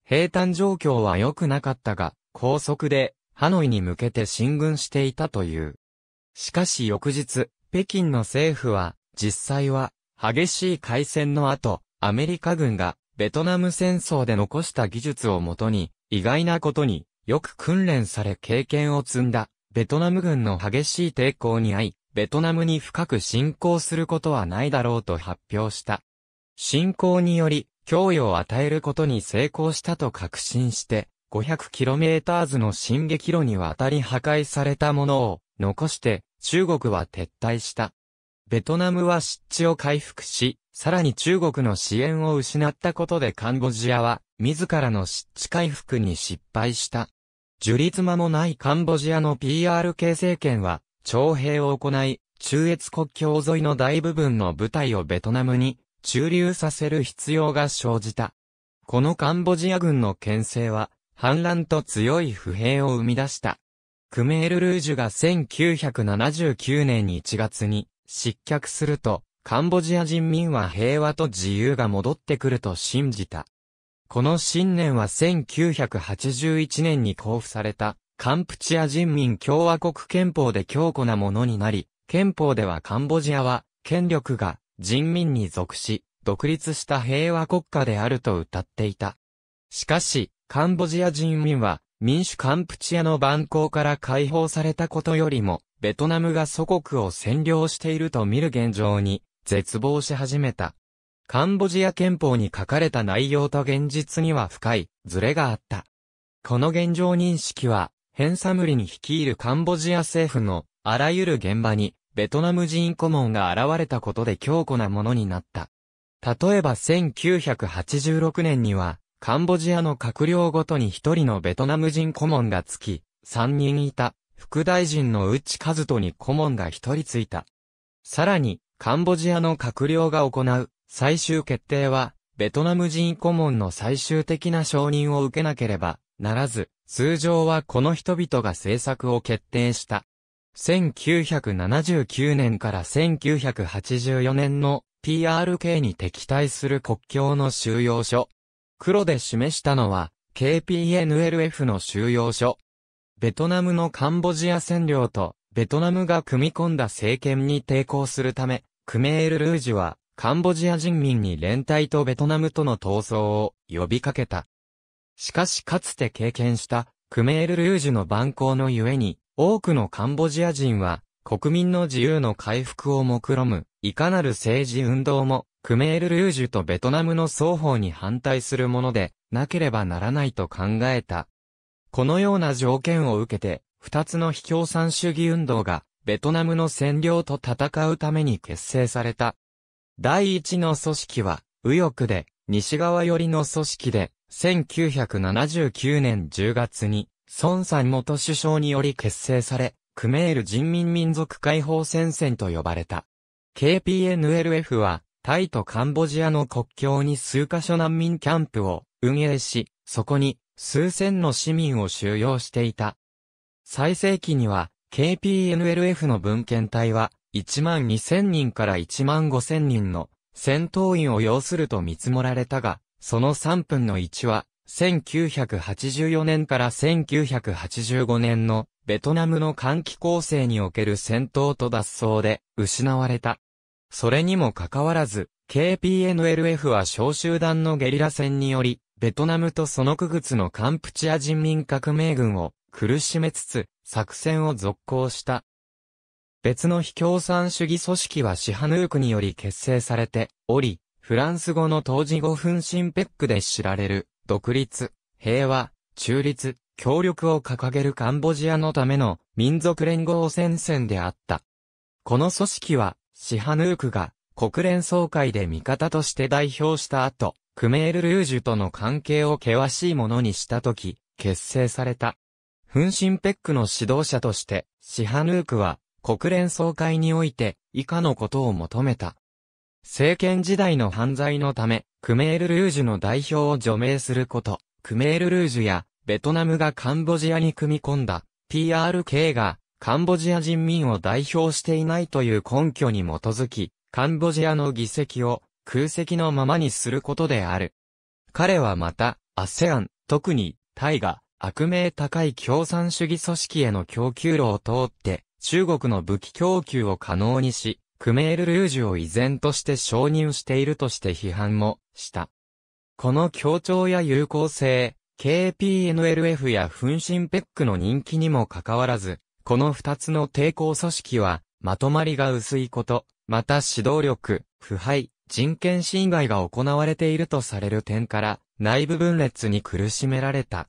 平坦状況は良くなかったが、高速でハノイに向けて進軍していたという。しかし翌日、北京の政府は、実際は、激しい海戦の後、アメリカ軍が、ベトナム戦争で残した技術をもとに、意外なことによく訓練され経験を積んだベトナム軍の激しい抵抗に遭い、ベトナムに深く侵攻することはないだろうと発表した。侵攻により、脅威を与えることに成功したと確信して、500km の進撃路にわたり破壊されたものを残して中国は撤退した。ベトナムは湿地を回復し、さらに中国の支援を失ったことでカンボジアは自らの湿地回復に失敗した。樹立間もないカンボジアの PRK 政権は、徴兵を行い、中越国境沿いの大部分の部隊をベトナムに駐留させる必要が生じた。このカンボジア軍の牽制は、反乱と強い不平を生み出した。クメール・ルージュが1979年1月に失脚すると、カンボジア人民は平和と自由が戻ってくると信じた。この新年は1981年に交付された、カンプチア人民共和国憲法で強固なものになり、憲法ではカンボジアは、権力が人民に属し、独立した平和国家であると謳っていた。しかし、カンボジア人民は、民主カンプチアの蛮行から解放されたことよりも、ベトナムが祖国を占領していると見る現状に、絶望し始めた。カンボジア憲法に書かれた内容と現実には深いズレがあった。この現状認識は、ヘンサムリに率いるカンボジア政府のあらゆる現場にベトナム人顧問が現れたことで強固なものになった。例えば1986年には、カンボジアの閣僚ごとに一人のベトナム人顧問がつき、三人いた、副大臣の内和人に顧問が一人ついた。さらに、カンボジアの閣僚が行う、最終決定は、ベトナム人顧問の最終的な承認を受けなければならず、通常はこの人々が政策を決定した。1979年から1984年の PRK に敵対する国境の収容所。黒で示したのは KPNLF の収容所。ベトナムのカンボジア占領とベトナムが組み込んだ政権に抵抗するため、クメール・ルージュはカンボジア人民に連帯とベトナムとの闘争を呼びかけた。しかしかつて経験したクメール・ルージュの蛮行のゆえに、多くのカンボジア人は国民の自由の回復を目論む、いかなる政治運動も、クメール・ルージュとベトナムの双方に反対するもので、なければならないと考えた。このような条件を受けて、二つの非共産主義運動が、ベトナムの占領と戦うために結成された。第一の組織は、右翼で、西側寄りの組織で、1979年10月に、孫さん元首相により結成され、クメール人民民族解放戦線と呼ばれた。KPNLF は、タイとカンボジアの国境に数カ所難民キャンプを運営し、そこに数千の市民を収容していた。最盛期には、KPNLF の文献隊は、1万2000人から1万5000人の戦闘員を要すると見積もられたが、その3分の1は、1984年から1985年のベトナムの換気構成における戦闘と脱走で失われた。それにもかかわらず、KPNLF は小集団のゲリラ戦により、ベトナムとその区別のカンプチア人民革命軍を苦しめつつ、作戦を続行した。別の非共産主義組織はシハヌークにより結成されており、フランス語の当時語分身ペックで知られる、独立、平和、中立、協力を掲げるカンボジアのための民族連合戦線であった。この組織は、シハヌークが国連総会で味方として代表した後、クメール・ルージュとの関係を険しいものにしたとき、結成された。フンシンペックの指導者として、シハヌークは、国連総会において以下のことを求めた。政権時代の犯罪のため、クメール・ルージュの代表を除名すること、クメール・ルージュやベトナムがカンボジアに組み込んだ PRK がカンボジア人民を代表していないという根拠に基づき、カンボジアの議席を空席のままにすることである。彼はまた、アセアン、特に、タイが、悪名高い共産主義組織への供給路を通って、中国の武器供給を可能にし、クメール・ルージュを依然として承認しているとして批判もした。この協調や有効性、KPNLF や分身ペックの人気にもかかわらず、この二つの抵抗組織は、まとまりが薄いこと、また指導力、腐敗、人権侵害が行われているとされる点から、内部分裂に苦しめられた。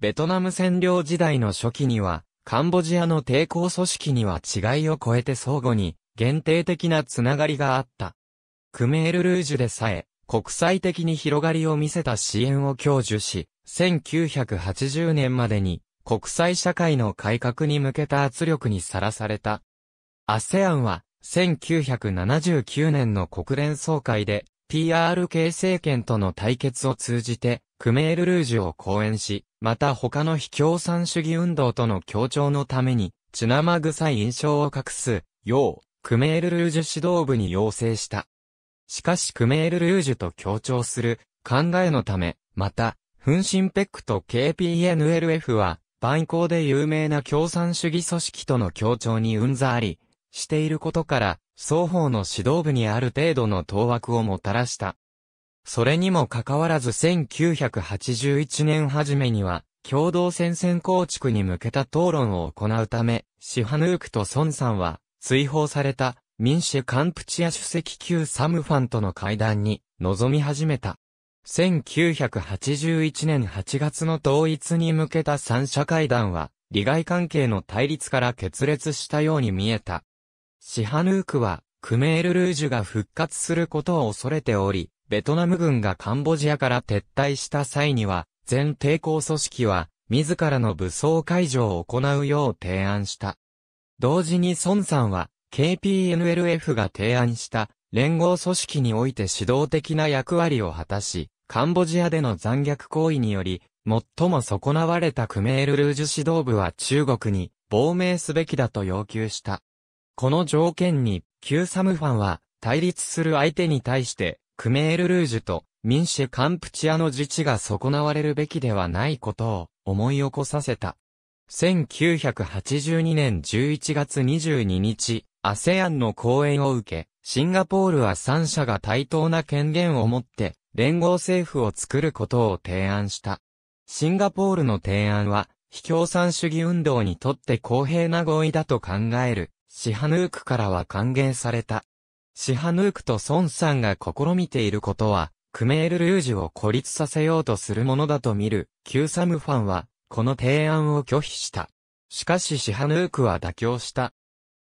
ベトナム占領時代の初期には、カンボジアの抵抗組織には違いを超えて相互に限定的なつながりがあった。クメールルージュでさえ国際的に広がりを見せた支援を享受し、1980年までに国際社会の改革に向けた圧力にさらされた。アセアンは1979年の国連総会で PRK 政権との対決を通じてクメールルージュを講演し、また他の非共産主義運動との協調のために、血生臭い印象を隠す、よう、クメール・ルージュ指導部に要請した。しかしクメール・ルージュと協調する考えのため、また、フンシンペックと KPNLF は、蛮行で有名な共産主義組織との協調にうんざあり、していることから、双方の指導部にある程度の当惑をもたらした。それにもかかわらず1981年初めには、共同戦線構築に向けた討論を行うため、シハヌークと孫さんは、追放された、民主カンプチア主席級サムファンとの会談に、臨み始めた。1981年8月の統一に向けた三者会談は、利害関係の対立から決裂したように見えた。シハヌークは、クメール・ルージュが復活することを恐れており、ベトナム軍がカンボジアから撤退した際には、全抵抗組織は、自らの武装解除を行うよう提案した。同時に孫さんは、KPNLF が提案した連合組織において指導的な役割を果たし、カンボジアでの残虐行為により、最も損なわれたクメールルージュ指導部は中国に亡命すべきだと要求した。この条件に、旧サムファンは、対立する相手に対して、クメールルージュとミンシェ・カンプチアの自治が損なわれるべきではないことを思い起こさせた。1982年11月22日、アセアンの講演を受け、シンガポールは3社が対等な権限を持って連合政府を作ることを提案した。シンガポールの提案は、非共産主義運動にとって公平な合意だと考える、シハヌークからは歓迎された。シハヌークと孫さんが試みていることは、クメール・ルージュを孤立させようとするものだと見る、キューサムファンは、この提案を拒否した。しかしシハヌークは妥協した。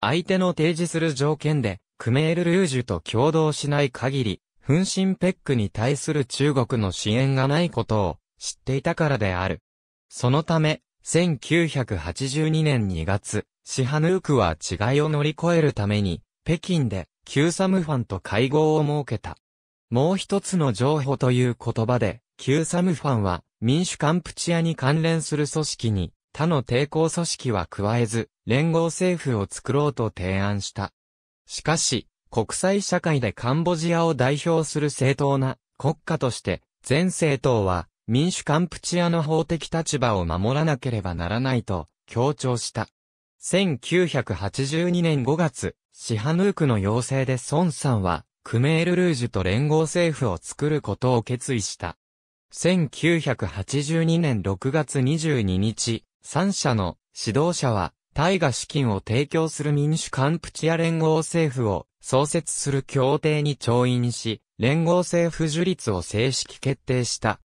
相手の提示する条件で、クメール・ルージュと共同しない限り、奮進ペックに対する中国の支援がないことを知っていたからである。そのため、1982年2月、シハヌークは違いを乗り越えるために、北京で旧サムファンと会合を設けた。もう一つの情報という言葉で、旧サムファンは民主カンプチアに関連する組織に他の抵抗組織は加えず、連合政府を作ろうと提案した。しかし、国際社会でカンボジアを代表する正当な国家として、全政党は民主カンプチアの法的立場を守らなければならないと強調した。1982年5月、シハヌークの要請で孫さんは、クメールルージュと連合政府を作ることを決意した。1982年6月22日、三社の指導者は、大河資金を提供する民主カンプチア連合政府を創設する協定に調印し、連合政府樹立を正式決定した。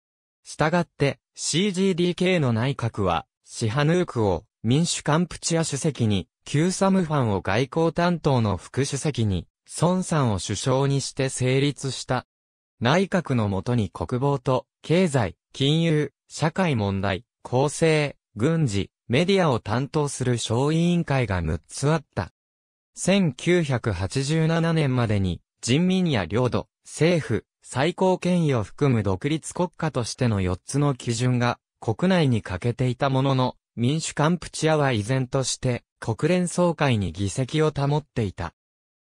したがって、CGDK の内閣は、シハヌークを民主カンプチア主席に、旧サムファンを外交担当の副主席に、孫さんを首相にして成立した。内閣のもとに国防と、経済、金融、社会問題、構成、軍事、メディアを担当する小委員会が6つあった。1987年までに、人民や領土、政府、最高権威を含む独立国家としての4つの基準が、国内に欠けていたものの、民主カンプチアは依然として国連総会に議席を保っていた。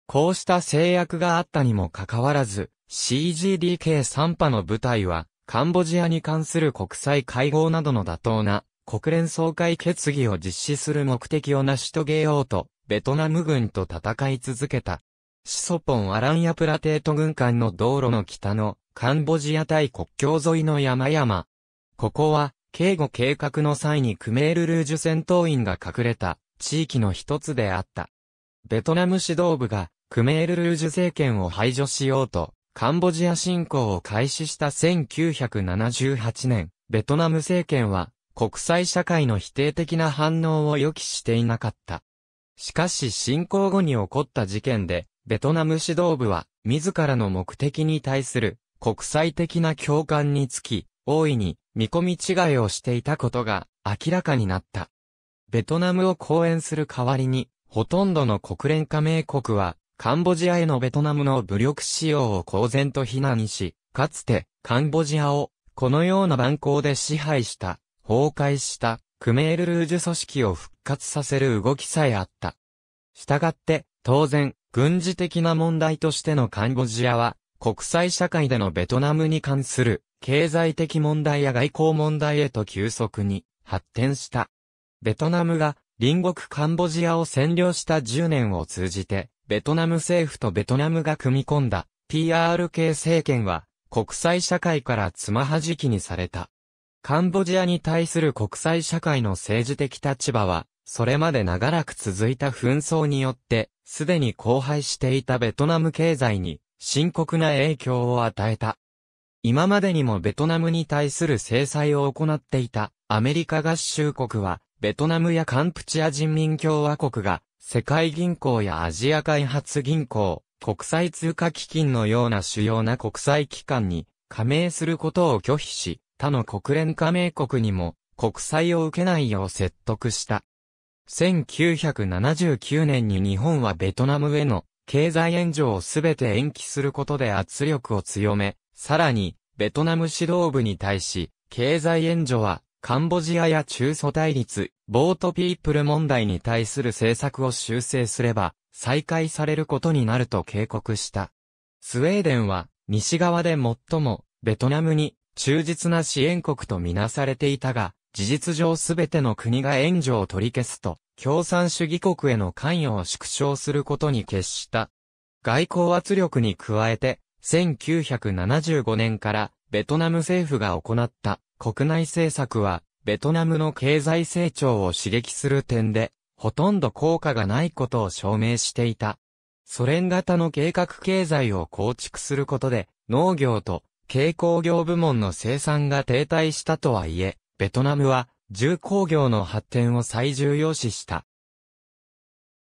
こうした制約があったにもかかわらず、CGDK3 波の部隊は、カンボジアに関する国際会合などの妥当な国連総会決議を実施する目的を成し遂げようと、ベトナム軍と戦い続けた。シソポン・アランヤプラテート軍艦の道路の北のカンボジア対国境沿いの山々。ここは警護計画の際にクメールルージュ戦闘員が隠れた地域の一つであった。ベトナム指導部がクメールルージュ政権を排除しようと、カンボジア侵攻を開始した1978年、ベトナム政権は国際社会の否定的な反応を予期していなかった。しかし侵攻後に起こった事件で、ベトナム指導部は自らの目的に対する国際的な共感につき、大いに見込み違いをしていたことが明らかになった。ベトナムを講演する代わりに、ほとんどの国連加盟国は、カンボジアへのベトナムの武力使用を公然と非難し、かつて、カンボジアを、このような蛮行で支配した、崩壊した、クメールルージュ組織を復活させる動きさえあった。したがって、当然、軍事的な問題としてのカンボジアは、国際社会でのベトナムに関する経済的問題や外交問題へと急速に発展した。ベトナムが隣国カンボジアを占領した10年を通じて、ベトナム政府とベトナムが組み込んだ PRK 政権は国際社会からつまはじきにされた。カンボジアに対する国際社会の政治的立場は、それまで長らく続いた紛争によって、すでに荒廃していたベトナム経済に深刻な影響を与えた。今までにもベトナムに対する制裁を行っていたアメリカ合衆国は、ベトナムやカンプチア人民共和国が、世界銀行やアジア開発銀行、国際通貨基金のような主要な国際機関に加盟することを拒否し、他の国連加盟国にも国債を受けないよう説得した。1979年に日本はベトナムへの経済援助をすべて延期することで圧力を強め、さらに、ベトナム指導部に対し、経済援助は、カンボジアや中ソ対立、ボートピープル問題に対する政策を修正すれば、再開されることになると警告した。スウェーデンは、西側で最も、ベトナムに、忠実な支援国とみなされていたが、事実上すべての国が援助を取り消すと、共産主義国への関与を縮小することに決した。外交圧力に加えて、1975年からベトナム政府が行った国内政策は、ベトナムの経済成長を刺激する点で、ほとんど効果がないことを証明していた。ソ連型の計画経済を構築することで、農業と軽工業部門の生産が停滞したとはいえ、ベトナムは重工業の発展を最重要視した。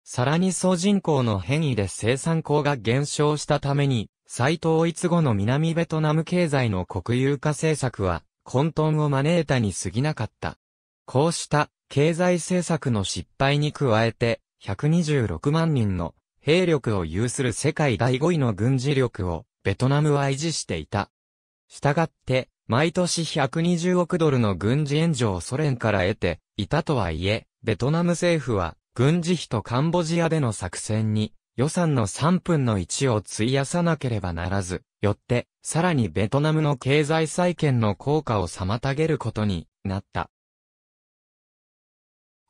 さらに総人口の変異で生産口が減少したために、再統一後の南ベトナム経済の国有化政策は混沌を招いたに過ぎなかった。こうした経済政策の失敗に加えて、126万人の兵力を有する世界第5位の軍事力をベトナムは維持していた。したがって、毎年120億ドルの軍事援助をソ連から得ていたとはいえ、ベトナム政府は軍事費とカンボジアでの作戦に予算の3分の1を費やさなければならず、よって、さらにベトナムの経済再建の効果を妨げることになった。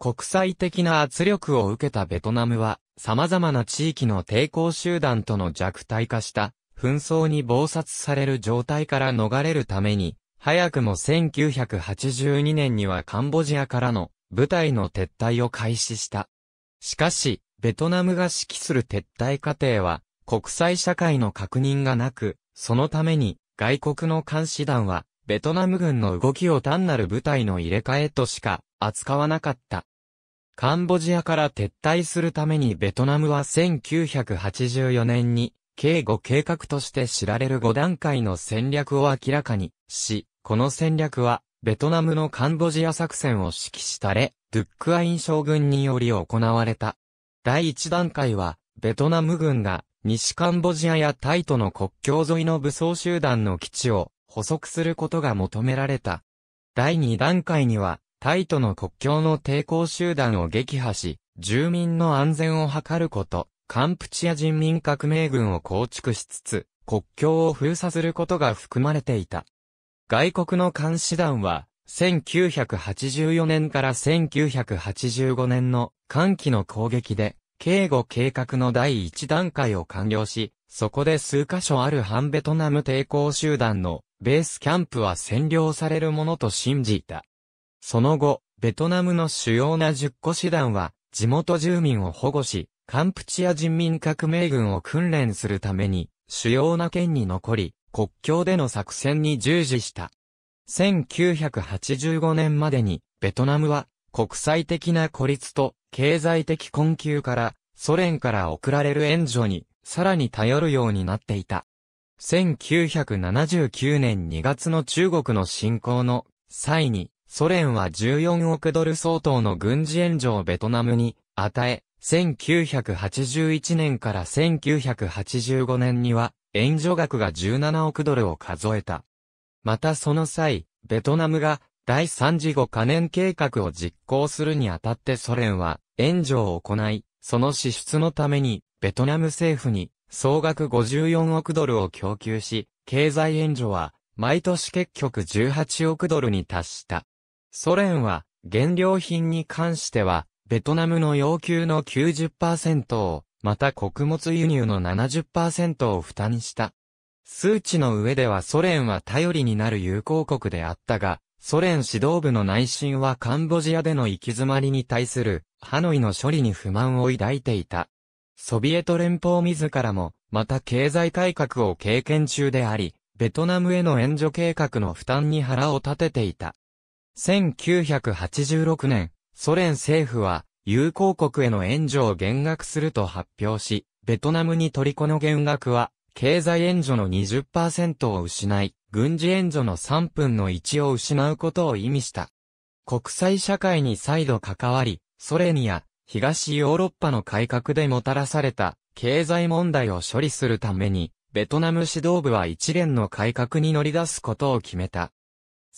国際的な圧力を受けたベトナムは、様々な地域の抵抗集団との弱体化した紛争に暴殺される状態から逃れるために、早くも1982年にはカンボジアからの部隊の撤退を開始した。しかし、ベトナムが指揮する撤退過程は、国際社会の確認がなく、そのために、外国の監視団は、ベトナム軍の動きを単なる部隊の入れ替えとしか扱わなかった。カンボジアから撤退するためにベトナムは1984年に警護計画として知られる5段階の戦略を明らかにし、この戦略は、ベトナムのカンボジア作戦を指揮したレ・ドゥックアイン将軍により行われた。第1段階は、ベトナム軍が西カンボジアやタイとの国境沿いの武装集団の基地を捕捉することが求められた。第2段階には、タイとの国境の抵抗集団を撃破し、住民の安全を図ること。カンプチア人民革命軍を構築しつつ、国境を封鎖することが含まれていた。外国の監視団は、1984年から1985年の寒気の攻撃で、警護計画の第一段階を完了し、そこで数カ所ある反ベトナム抵抗集団のベースキャンプは占領されるものと信じた。その後、ベトナムの主要な10個師団は、地元住民を保護し、カンプチア人民革命軍を訓練するために、主要な県に残り、国境での作戦に従事した。1985年までに、ベトナムは、国際的な孤立と、経済的困窮から、ソ連から送られる援助に、さらに頼るようになっていた。1979年2月の中国の侵攻の際に、ソ連は14億ドル相当の軍事援助をベトナムに与え、1981年から1985年には、援助額が17億ドルを数えた。またその際、ベトナムが第3次5カ年計画を実行するにあたってソ連は援助を行い、その支出のためにベトナム政府に総額54億ドルを供給し、経済援助は毎年結局18億ドルに達した。ソ連は原料品に関してはベトナムの要求の90%を、また穀物輸入の70%を負担した。数値の上ではソ連は頼りになる友好国であったが、ソ連指導部の内心はカンボジアでの行き詰まりに対するハノイの処理に不満を抱いていた。ソビエト連邦自らも、また経済改革を経験中であり、ベトナムへの援助計画の負担に腹を立てていた。1986年、ソ連政府は、友好国への援助を減額すると発表し、ベトナムにトリコの減額は、経済援助の20%を失い、軍事援助の3分の1を失うことを意味した。国際社会に再度関わり、ソ連や東ヨーロッパの改革でもたらされた経済問題を処理するために、ベトナム指導部は一連の改革に乗り出すことを決めた。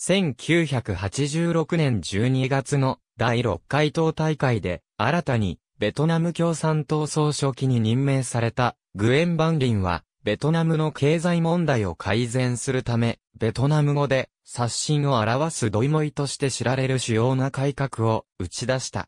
1986年12月の第6回党大会で、新たにベトナム共産党総書記に任命されたグエン・バンリンは、ベトナムの経済問題を改善するため、ベトナム語で刷新を表すドイモイとして知られる主要な改革を打ち出した。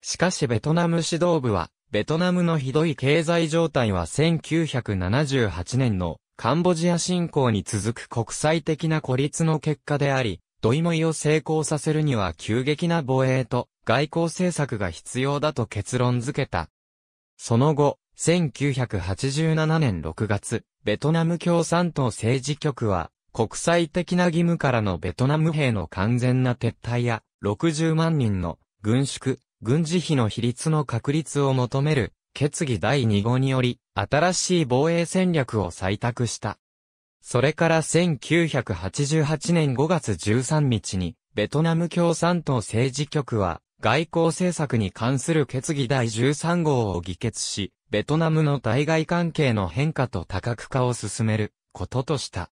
しかしベトナム指導部は、ベトナムのひどい経済状態は1978年のカンボジア侵攻に続く国際的な孤立の結果であり、ドイモイを成功させるには急激な防衛と外交政策が必要だと結論づけた。その後、1987年6月、ベトナム共産党政治局は、国際的な義務からのベトナム兵の完全な撤退や、60万人の軍縮、軍事費の比率の確立を求める決議第2号により、新しい防衛戦略を採択した。それから1988年5月13日に、ベトナム共産党政治局は、外交政策に関する決議第13号を議決し、ベトナムの対外関係の変化と多角化を進めることとした。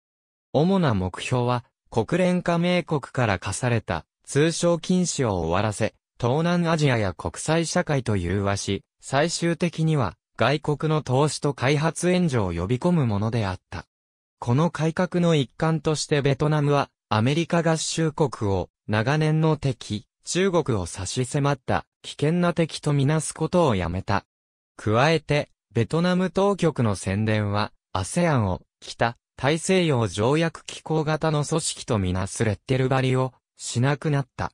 主な目標は、国連加盟国から課された通商禁止を終わらせ、東南アジアや国際社会と融和し、最終的には外国の投資と開発援助を呼び込むものであった。この改革の一環としてベトナムはアメリカ合衆国を長年の敵、中国を差し迫った危険な敵とみなすことをやめた。加えて、ベトナム当局の宣伝は ASEAN を北大西洋条約機構型の組織とみなすレッテル張りをしなくなった。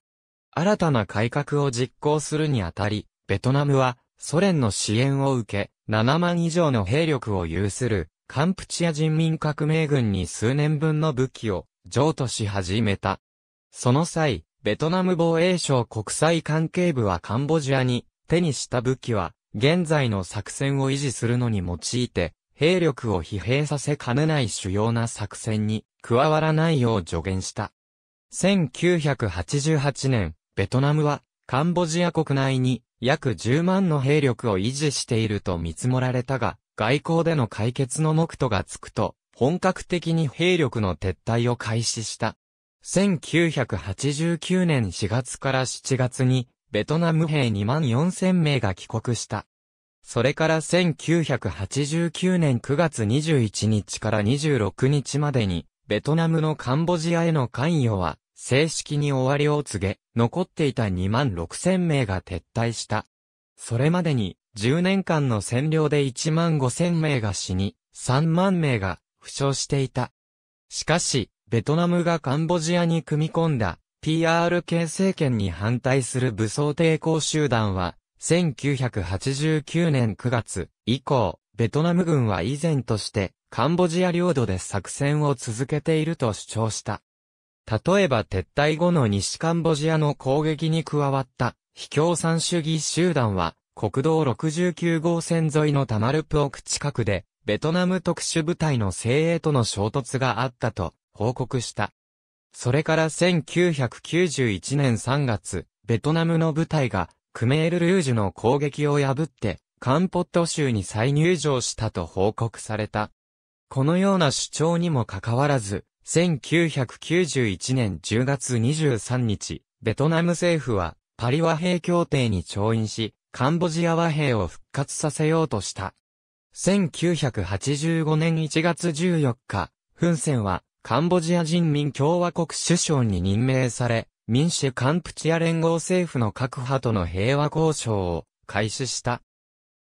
新たな改革を実行するにあたり、ベトナムはソ連の支援を受け、7万以上の兵力を有する、カンプチア人民革命軍に数年分の武器を譲渡し始めた。その際、ベトナム防衛省国際関係部はカンボジアに手にした武器は、現在の作戦を維持するのに用いて、兵力を疲弊させかねない主要な作戦に加わらないよう助言した。1988年、ベトナムはカンボジア国内に約10万の兵力を維持していると見積もられたが、外交での解決の目途がつくと、本格的に兵力の撤退を開始した。1989年4月から7月に、ベトナム兵2万4000名が帰国した。それから1989年9月21日から26日までに、ベトナムのカンボジアへの関与は、正式に終わりを告げ、残っていた2万6千名が撤退した。それまでに、10年間の占領で1万5千名が死に、3万名が負傷していた。しかし、ベトナムがカンボジアに組み込んだ PRK 政権に反対する武装抵抗集団は、1989年9月以降、ベトナム軍は以前としてカンボジア領土で作戦を続けていると主張した。例えば撤退後の西カンボジアの攻撃に加わった、非共産主義集団は、国道69号線沿いのタマルプオク近くで、ベトナム特殊部隊の精鋭との衝突があったと報告した。それから1991年3月、ベトナムの部隊がクメールルージュの攻撃を破ってカンポット州に再入場したと報告された。このような主張にもかかわらず、1991年10月23日、ベトナム政府は、パリ和平協定に調印し、カンボジア和平を復活させようとした。1985年1月14日、フンセンは、カンボジア人民共和国首相に任命され、民主カンプチア連合政府の各派との平和交渉を開始した。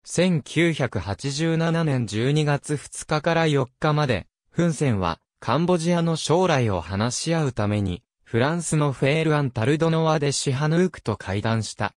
1987年12月2日から4日まで、フンセンは、カンボジアの将来を話し合うために、フランスのフェール・アン・タルドノワでシハヌークと会談した。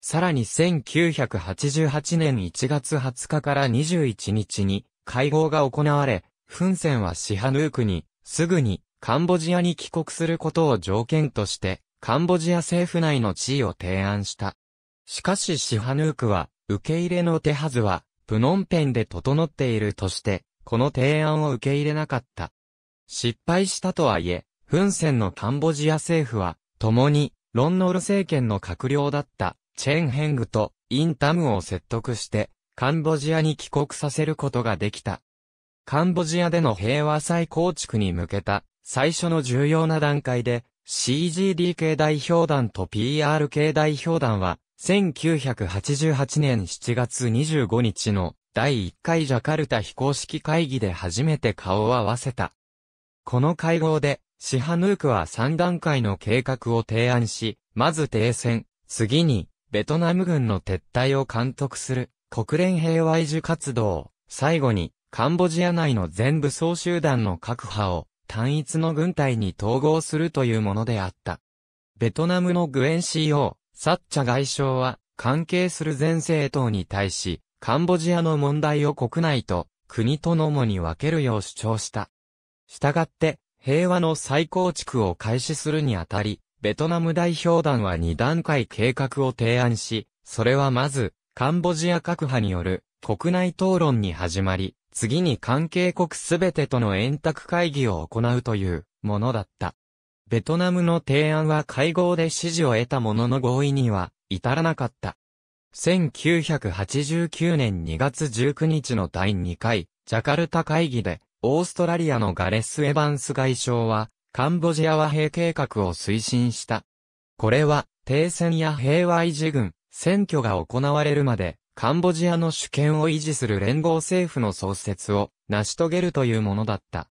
さらに1988年1月20日から21日に会合が行われ、フンセンはシハヌークに、すぐにカンボジアに帰国することを条件として、カンボジア政府内の地位を提案した。しかしシハヌークは、受け入れの手はずは、プノンペンで整っているとして、この提案を受け入れなかった。失敗したとはいえ、フンセンのカンボジア政府は、共に、ロンノール政権の閣僚だった、チェンヘングとインタムを説得して、カンボジアに帰国させることができた。カンボジアでの平和再構築に向けた、最初の重要な段階で、CGD 系代表団と PR 系代表団は、1988年7月25日の第1回ジャカルタ非公式会議で初めて顔を合わせた。この会合で、シハヌークは3段階の計画を提案し、まず停戦、次に、ベトナム軍の撤退を監督する、国連平和維持活動、最後に、カンボジア内の全部総集団の各派を、単一の軍隊に統合するというものであった。ベトナムのグエン CO、サッチャ外相は、関係する全政党に対し、カンボジアの問題を国内と国とのもに分けるよう主張した。したがって、平和の再構築を開始するにあたり、ベトナム代表団は2段階計画を提案し、それはまず、カンボジア各派による国内討論に始まり、次に関係国すべてとの円卓会議を行うというものだった。ベトナムの提案は会合で支持を得たものの合意には至らなかった。1989年2月19日の第2回ジャカルタ会議でオーストラリアのガレス・エヴァンス外相は、カンボジア和平計画を推進した。これは、停戦や平和維持軍、選挙が行われるまで、カンボジアの主権を維持する連合政府の創設を成し遂げるというものだった。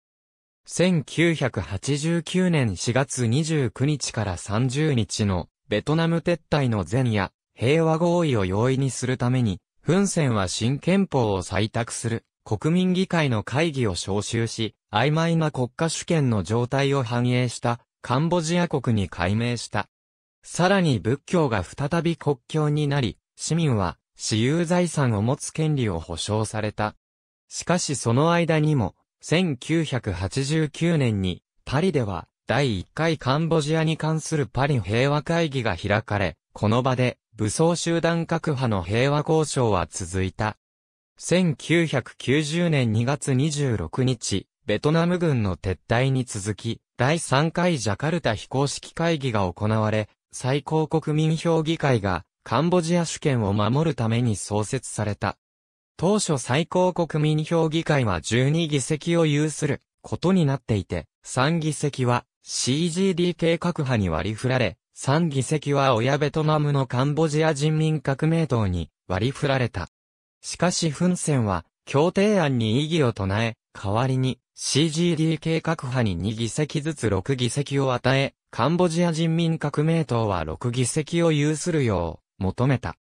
1989年4月29日から30日のベトナム撤退の前夜、平和合意を容易にするために、フンセンは新憲法を採択する。国民議会の会議を招集し、曖昧な国家主権の状態を反映した、カンボジア国に改名した。さらに仏教が再び国境になり、市民は私有財産を持つ権利を保障された。しかしその間にも、1989年にパリでは第1回カンボジアに関するパリ平和会議が開かれ、この場で武装集団各派の平和交渉は続いた。1990年2月26日、ベトナム軍の撤退に続き、第3回ジャカルタ非公式会議が行われ、最高国民評議会がカンボジア主権を守るために創設された。当初最高国民評議会は12議席を有することになっていて、3議席は CGDK 各派に割り振られ、3議席は親ベトナムのカンボジア人民革命党に割り振られた。しかしフンセンは、協定案に異議を唱え、代わりに CGD 計画派に2議席ずつ6議席を与え、カンボジア人民革命党は6議席を有するよう求めた。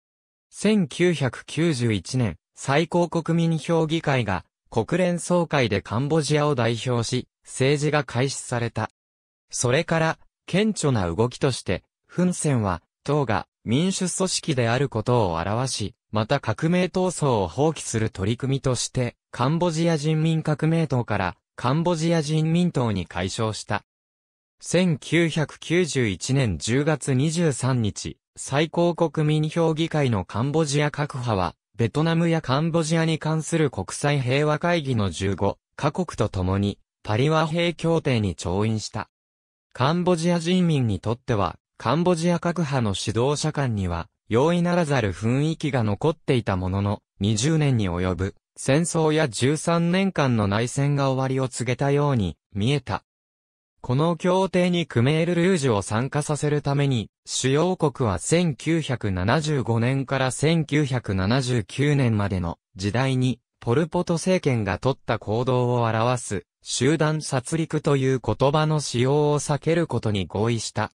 1991年、最高国民評議会が国連総会でカンボジアを代表し、政治が開始された。それから、顕著な動きとして、フンセンは、党が民主組織であることを表し、また革命闘争を放棄する取り組みとして、カンボジア人民革命党からカンボジア人民党に解消した。1991年10月23日、最高国民評議会のカンボジア各派は、ベトナムやカンボジアに関する国際平和会議の15カ国と共に、パリ和平協定に調印した。カンボジア人民にとっては、カンボジア各派の指導者間には、容易ならざる雰囲気が残っていたものの、20年に及ぶ戦争や13年間の内戦が終わりを告げたように見えた。この協定にクメール・ルージュを参加させるために、主要国は1975年から1979年までの時代に、ポルポト政権が取った行動を表す、集団殺戮という言葉の使用を避けることに合意した。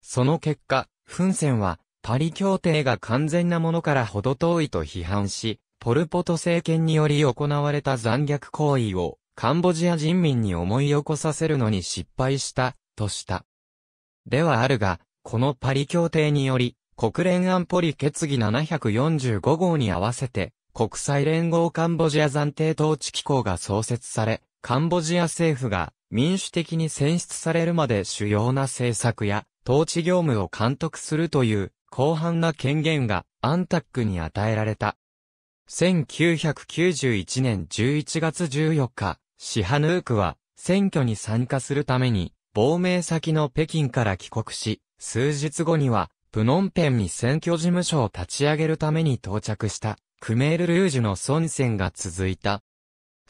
その結果、フンセンはパリ協定が完全なものからほど遠いと批判し、ポルポト政権により行われた残虐行為をカンボジア人民に思い起こさせるのに失敗した、とした。ではあるが、このパリ協定により、国連安保理決議745号に合わせて、国際連合カンボジア暫定統治機構が創設され、カンボジア政府が民主的に選出されるまで主要な政策や統治業務を監督するという広範な権限がアンタックに与えられた。1991年11月14日、シハヌークは選挙に参加するために亡命先の北京から帰国し、数日後にはプノンペンに選挙事務所を立ち上げるために到着した、クメールルージュの孫戦が続いた。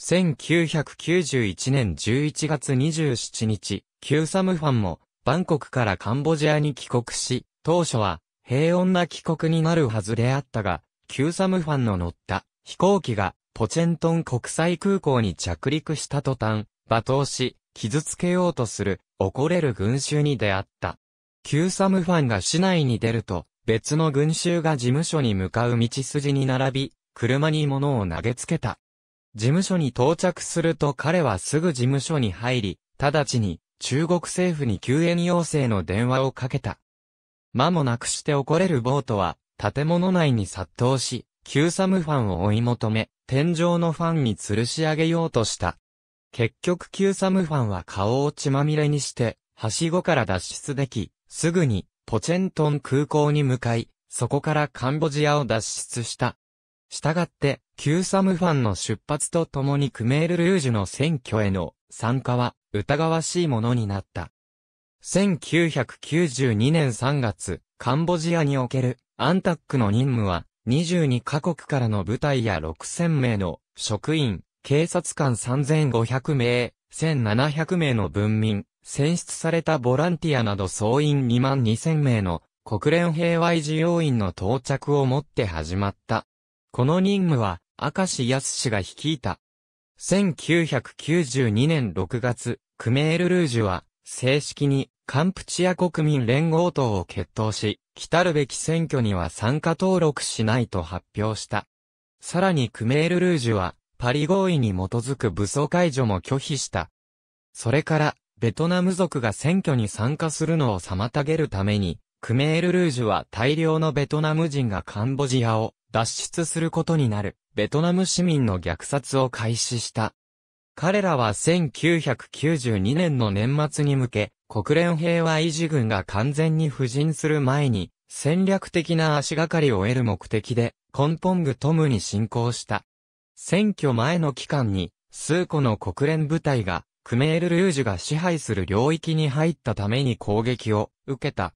1991年11月27日、キューサムファンも、バンコクからカンボジアに帰国し、当初は、平穏な帰国になるはずであったが、旧サムファンの乗った飛行機がポチェントン国際空港に着陸した途端、罵倒し、傷つけようとする、怒れる群衆に出会った。旧サムファンが市内に出ると、別の群衆が事務所に向かう道筋に並び、車に物を投げつけた。事務所に到着すると彼はすぐ事務所に入り、直ちに中国政府に救援要請の電話をかけた。間もなくして怒れるボートは、建物内に殺到し、ーサムファンを追い求め、天井のファンに吊るし上げようとした。結局ーサムファンは顔を血まみれにして、はしごから脱出でき、すぐに、ポチェントン空港に向かい、そこからカンボジアを脱出した。したがって、旧サムファンの出発とともにクメールルージュの選挙への参加は疑わしいものになった。1992年3月、カンボジアにおけるアンタックの任務は、22カ国からの部隊や6000名の職員、警察官3500名、1700名の文民、選出されたボランティアなど総員2万2000名の国連平和維持要員の到着をもって始まった。この任務は、明石康氏が率いた。1992年6月、クメールルージュは、正式にカンプチア国民連合党を決闘し、来るべき選挙には参加登録しないと発表した。さらにクメールルージュは、パリ合意に基づく武装解除も拒否した。それから、ベトナム族が選挙に参加するのを妨げるために、クメールルージュは大量のベトナム人がカンボジアを脱出することになる、ベトナム市民の虐殺を開始した。彼らは1992年の年末に向け、国連平和維持軍が完全に布陣する前に、戦略的な足がかりを得る目的で、コンポングトムに侵攻した。選挙前の期間に、数個の国連部隊が、クメール・ルージュが支配する領域に入ったために攻撃を受けた。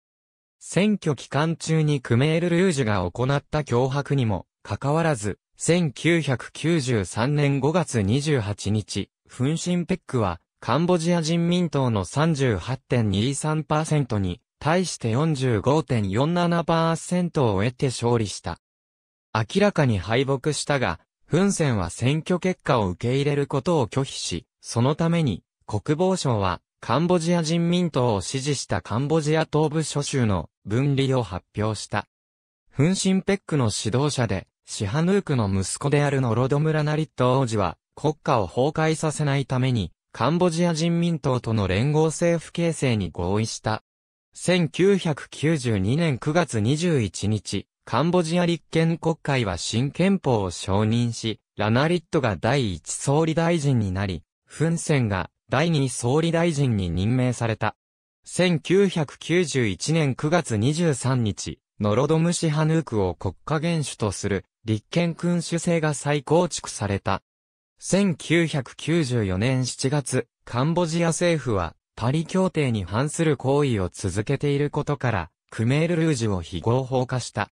選挙期間中にクメール・ルージュが行った脅迫にも、かかわらず、1993年5月28日、フンシンペックは、カンボジア人民党の38.23%に、対して45.47%を得て勝利した。明らかに敗北したが、フンセンは選挙結果を受け入れることを拒否し、そのために、国防省は、カンボジア人民党を支持したカンボジア東部諸州の分離を発表した。フンシンペックの指導者で、シハヌークの息子であるノロドムラナリット王子は、国家を崩壊させないために、カンボジア人民党との連合政府形成に合意した。1992年9月21日、カンボジア立憲国会は新憲法を承認し、ラナリットが第一総理大臣になり、フンセンが第二総理大臣に任命された。1991年9月23日、ノロドムシハヌークを国家元首とする立憲君主制が再構築された。1994年7月、カンボジア政府はパリ協定に反する行為を続けていることから、クメールルージュを非合法化した。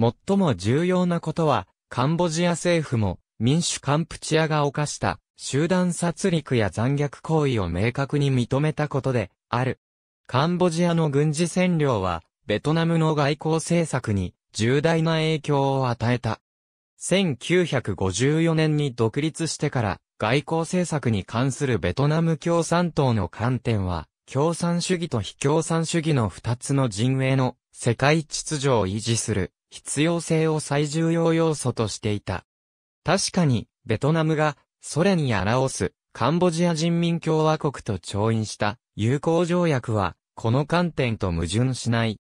最も重要なことは、カンボジア政府も民主カンプチアが犯した集団殺戮や残虐行為を明確に認めたことである。カンボジアの軍事占領はベトナムの外交政策に重大な影響を与えた。1954年に独立してから外交政策に関するベトナム共産党の観点は、共産主義と非共産主義の二つの陣営の世界秩序を維持する必要性を最重要要素としていた。確かに、ベトナムがソ連やラオス、カンボジア人民共和国と調印した友好条約は、この観点と矛盾しない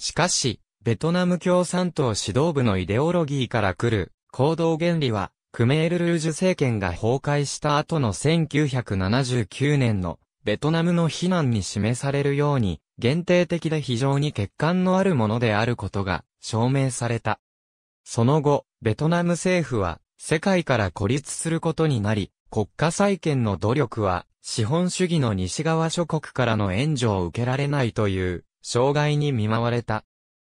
しかし、ベトナム共産党指導部のイデオロギーから来る行動原理は、クメールルージュ政権が崩壊した後の1979年のベトナムの非難に示されるように、限定的で非常に欠陥のあるものであることが証明された。その後、ベトナム政府は世界から孤立することになり、国家再建の努力は資本主義の西側諸国からの援助を受けられないという障害に見舞われた。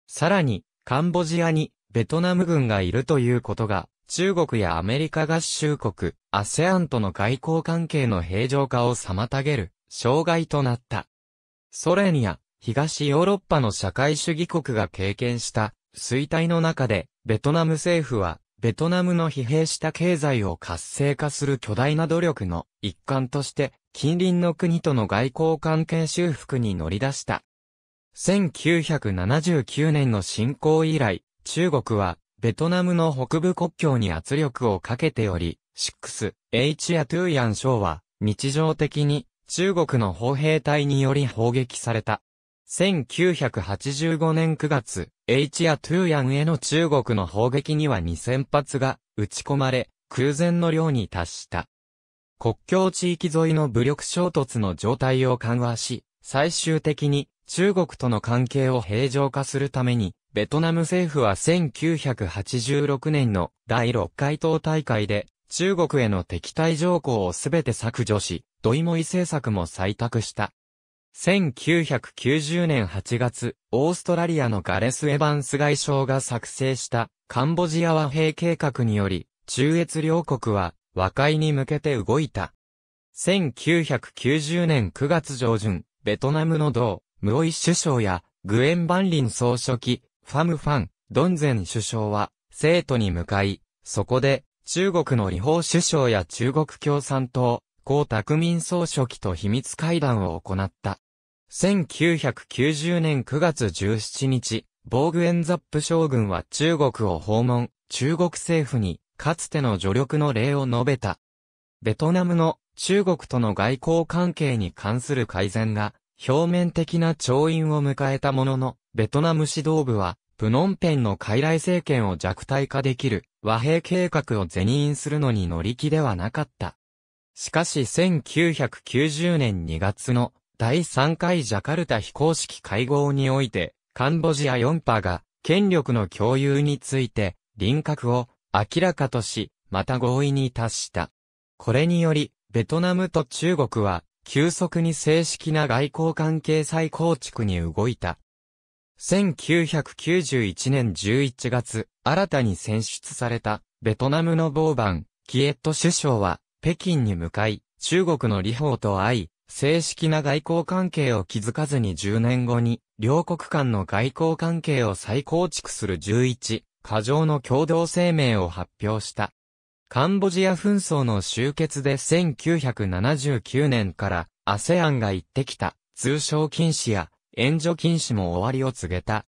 さらに、カンボジアにベトナム軍がいるということが、中国やアメリカ合衆国、ASEAN との外交関係の平常化を妨げる障害となった。ソ連や東ヨーロッパの社会主義国が経験した衰退の中で、ベトナム政府は、ベトナムの疲弊した経済を活性化する巨大な努力の一環として、近隣の国との外交関係修復に乗り出した。1979年の侵攻以来、中国は、ベトナムの北部国境に圧力をかけており、6、H やトゥーヤン省は、日常的に、中国の砲兵隊により砲撃された。1985年9月、H やトゥーヤンへの中国の砲撃には2000発が撃ち込まれ、空前の量に達した。国境地域沿いの武力衝突の状態を緩和し、最終的に中国との関係を平常化するために、ベトナム政府は1986年の第6回党大会で、中国への敵対条項をすべて削除し、ドイモイ政策も採択した。1990年8月、オーストラリアのガレス・エヴァンス外相が作成したカンボジア和平計画により、中越両国は和解に向けて動いた。1990年9月上旬、ベトナムの同ムオイ首相や、グエン・バンリン総書記、ファム・ファン、ドンゼン首相は、生徒に向かい、そこで、中国の李法首相や中国共産党、江沢民総書記と秘密会談を行った。1990年9月17日、ボーグエンザップ将軍は中国を訪問、中国政府に、かつての助力の例を述べた。ベトナムの中国との外交関係に関する改善が表面的な調印を迎えたものの、ベトナム指導部は、プノンペンの傀儡政権を弱体化できる和平計画を是認するのに乗り気ではなかった。しかし1990年2月の第3回ジャカルタ非公式会合において、カンボジア4波が権力の共有について輪郭を明らかとし、また合意に達した。これにより、ベトナムと中国は急速に正式な外交関係再構築に動いた。1991年11月、新たに選出された、ベトナムのボーバン、キエット首相は、北京に向かい、中国の李鵬と会い、正式な外交関係を築かずに10年後に、両国間の外交関係を再構築する11、過剰の共同声明を発表した。カンボジア紛争の終結で1979年から ASEAN が言ってきた通商禁止や援助禁止も終わりを告げた。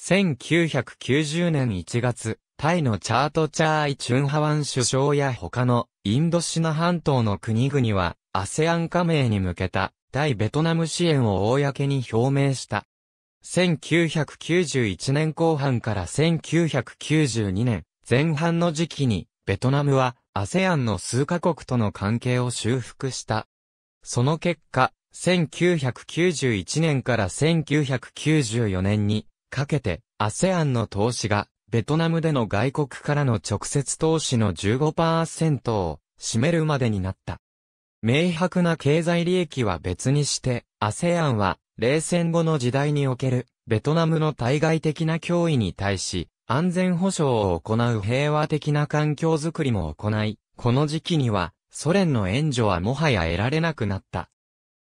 1990年1月、タイのチャートチャーイ・チュンハワン首相や他のインドシナ半島の国々は ASEAN 加盟に向けた対ベトナム支援を公に表明した。1991年後半から1992年前半の時期にベトナムは ASEAN の数カ国との関係を修復した。その結果、1991年から1994年にかけて ASEAN の投資がベトナムでの外国からの直接投資の15%を占めるまでになった。明白な経済利益は別にして、ASEAN は冷戦後の時代におけるベトナムの対外的な脅威に対し、安全保障を行う平和的な環境づくりも行い、この時期にはソ連の援助はもはや得られなくなった。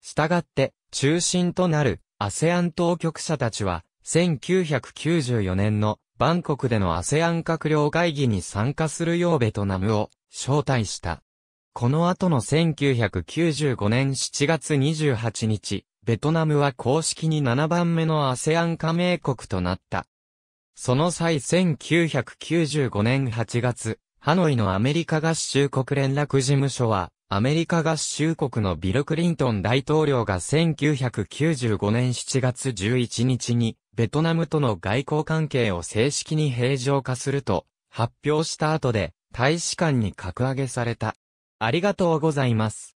したがって、中心となる ASEAN 当局者たちは、1994年のバンコクでの ASEAN 閣僚会議に参加するようベトナムを招待した。この後の1995年7月28日、ベトナムは公式に7番目の ASEAN 加盟国となった。その際1995年8月、ハノイのアメリカ合衆国連絡事務所は、アメリカ合衆国のビル・クリントン大統領が1995年7月11日に、ベトナムとの外交関係を正式に平常化すると、発表した後で、大使館に格上げされた。ありがとうございます。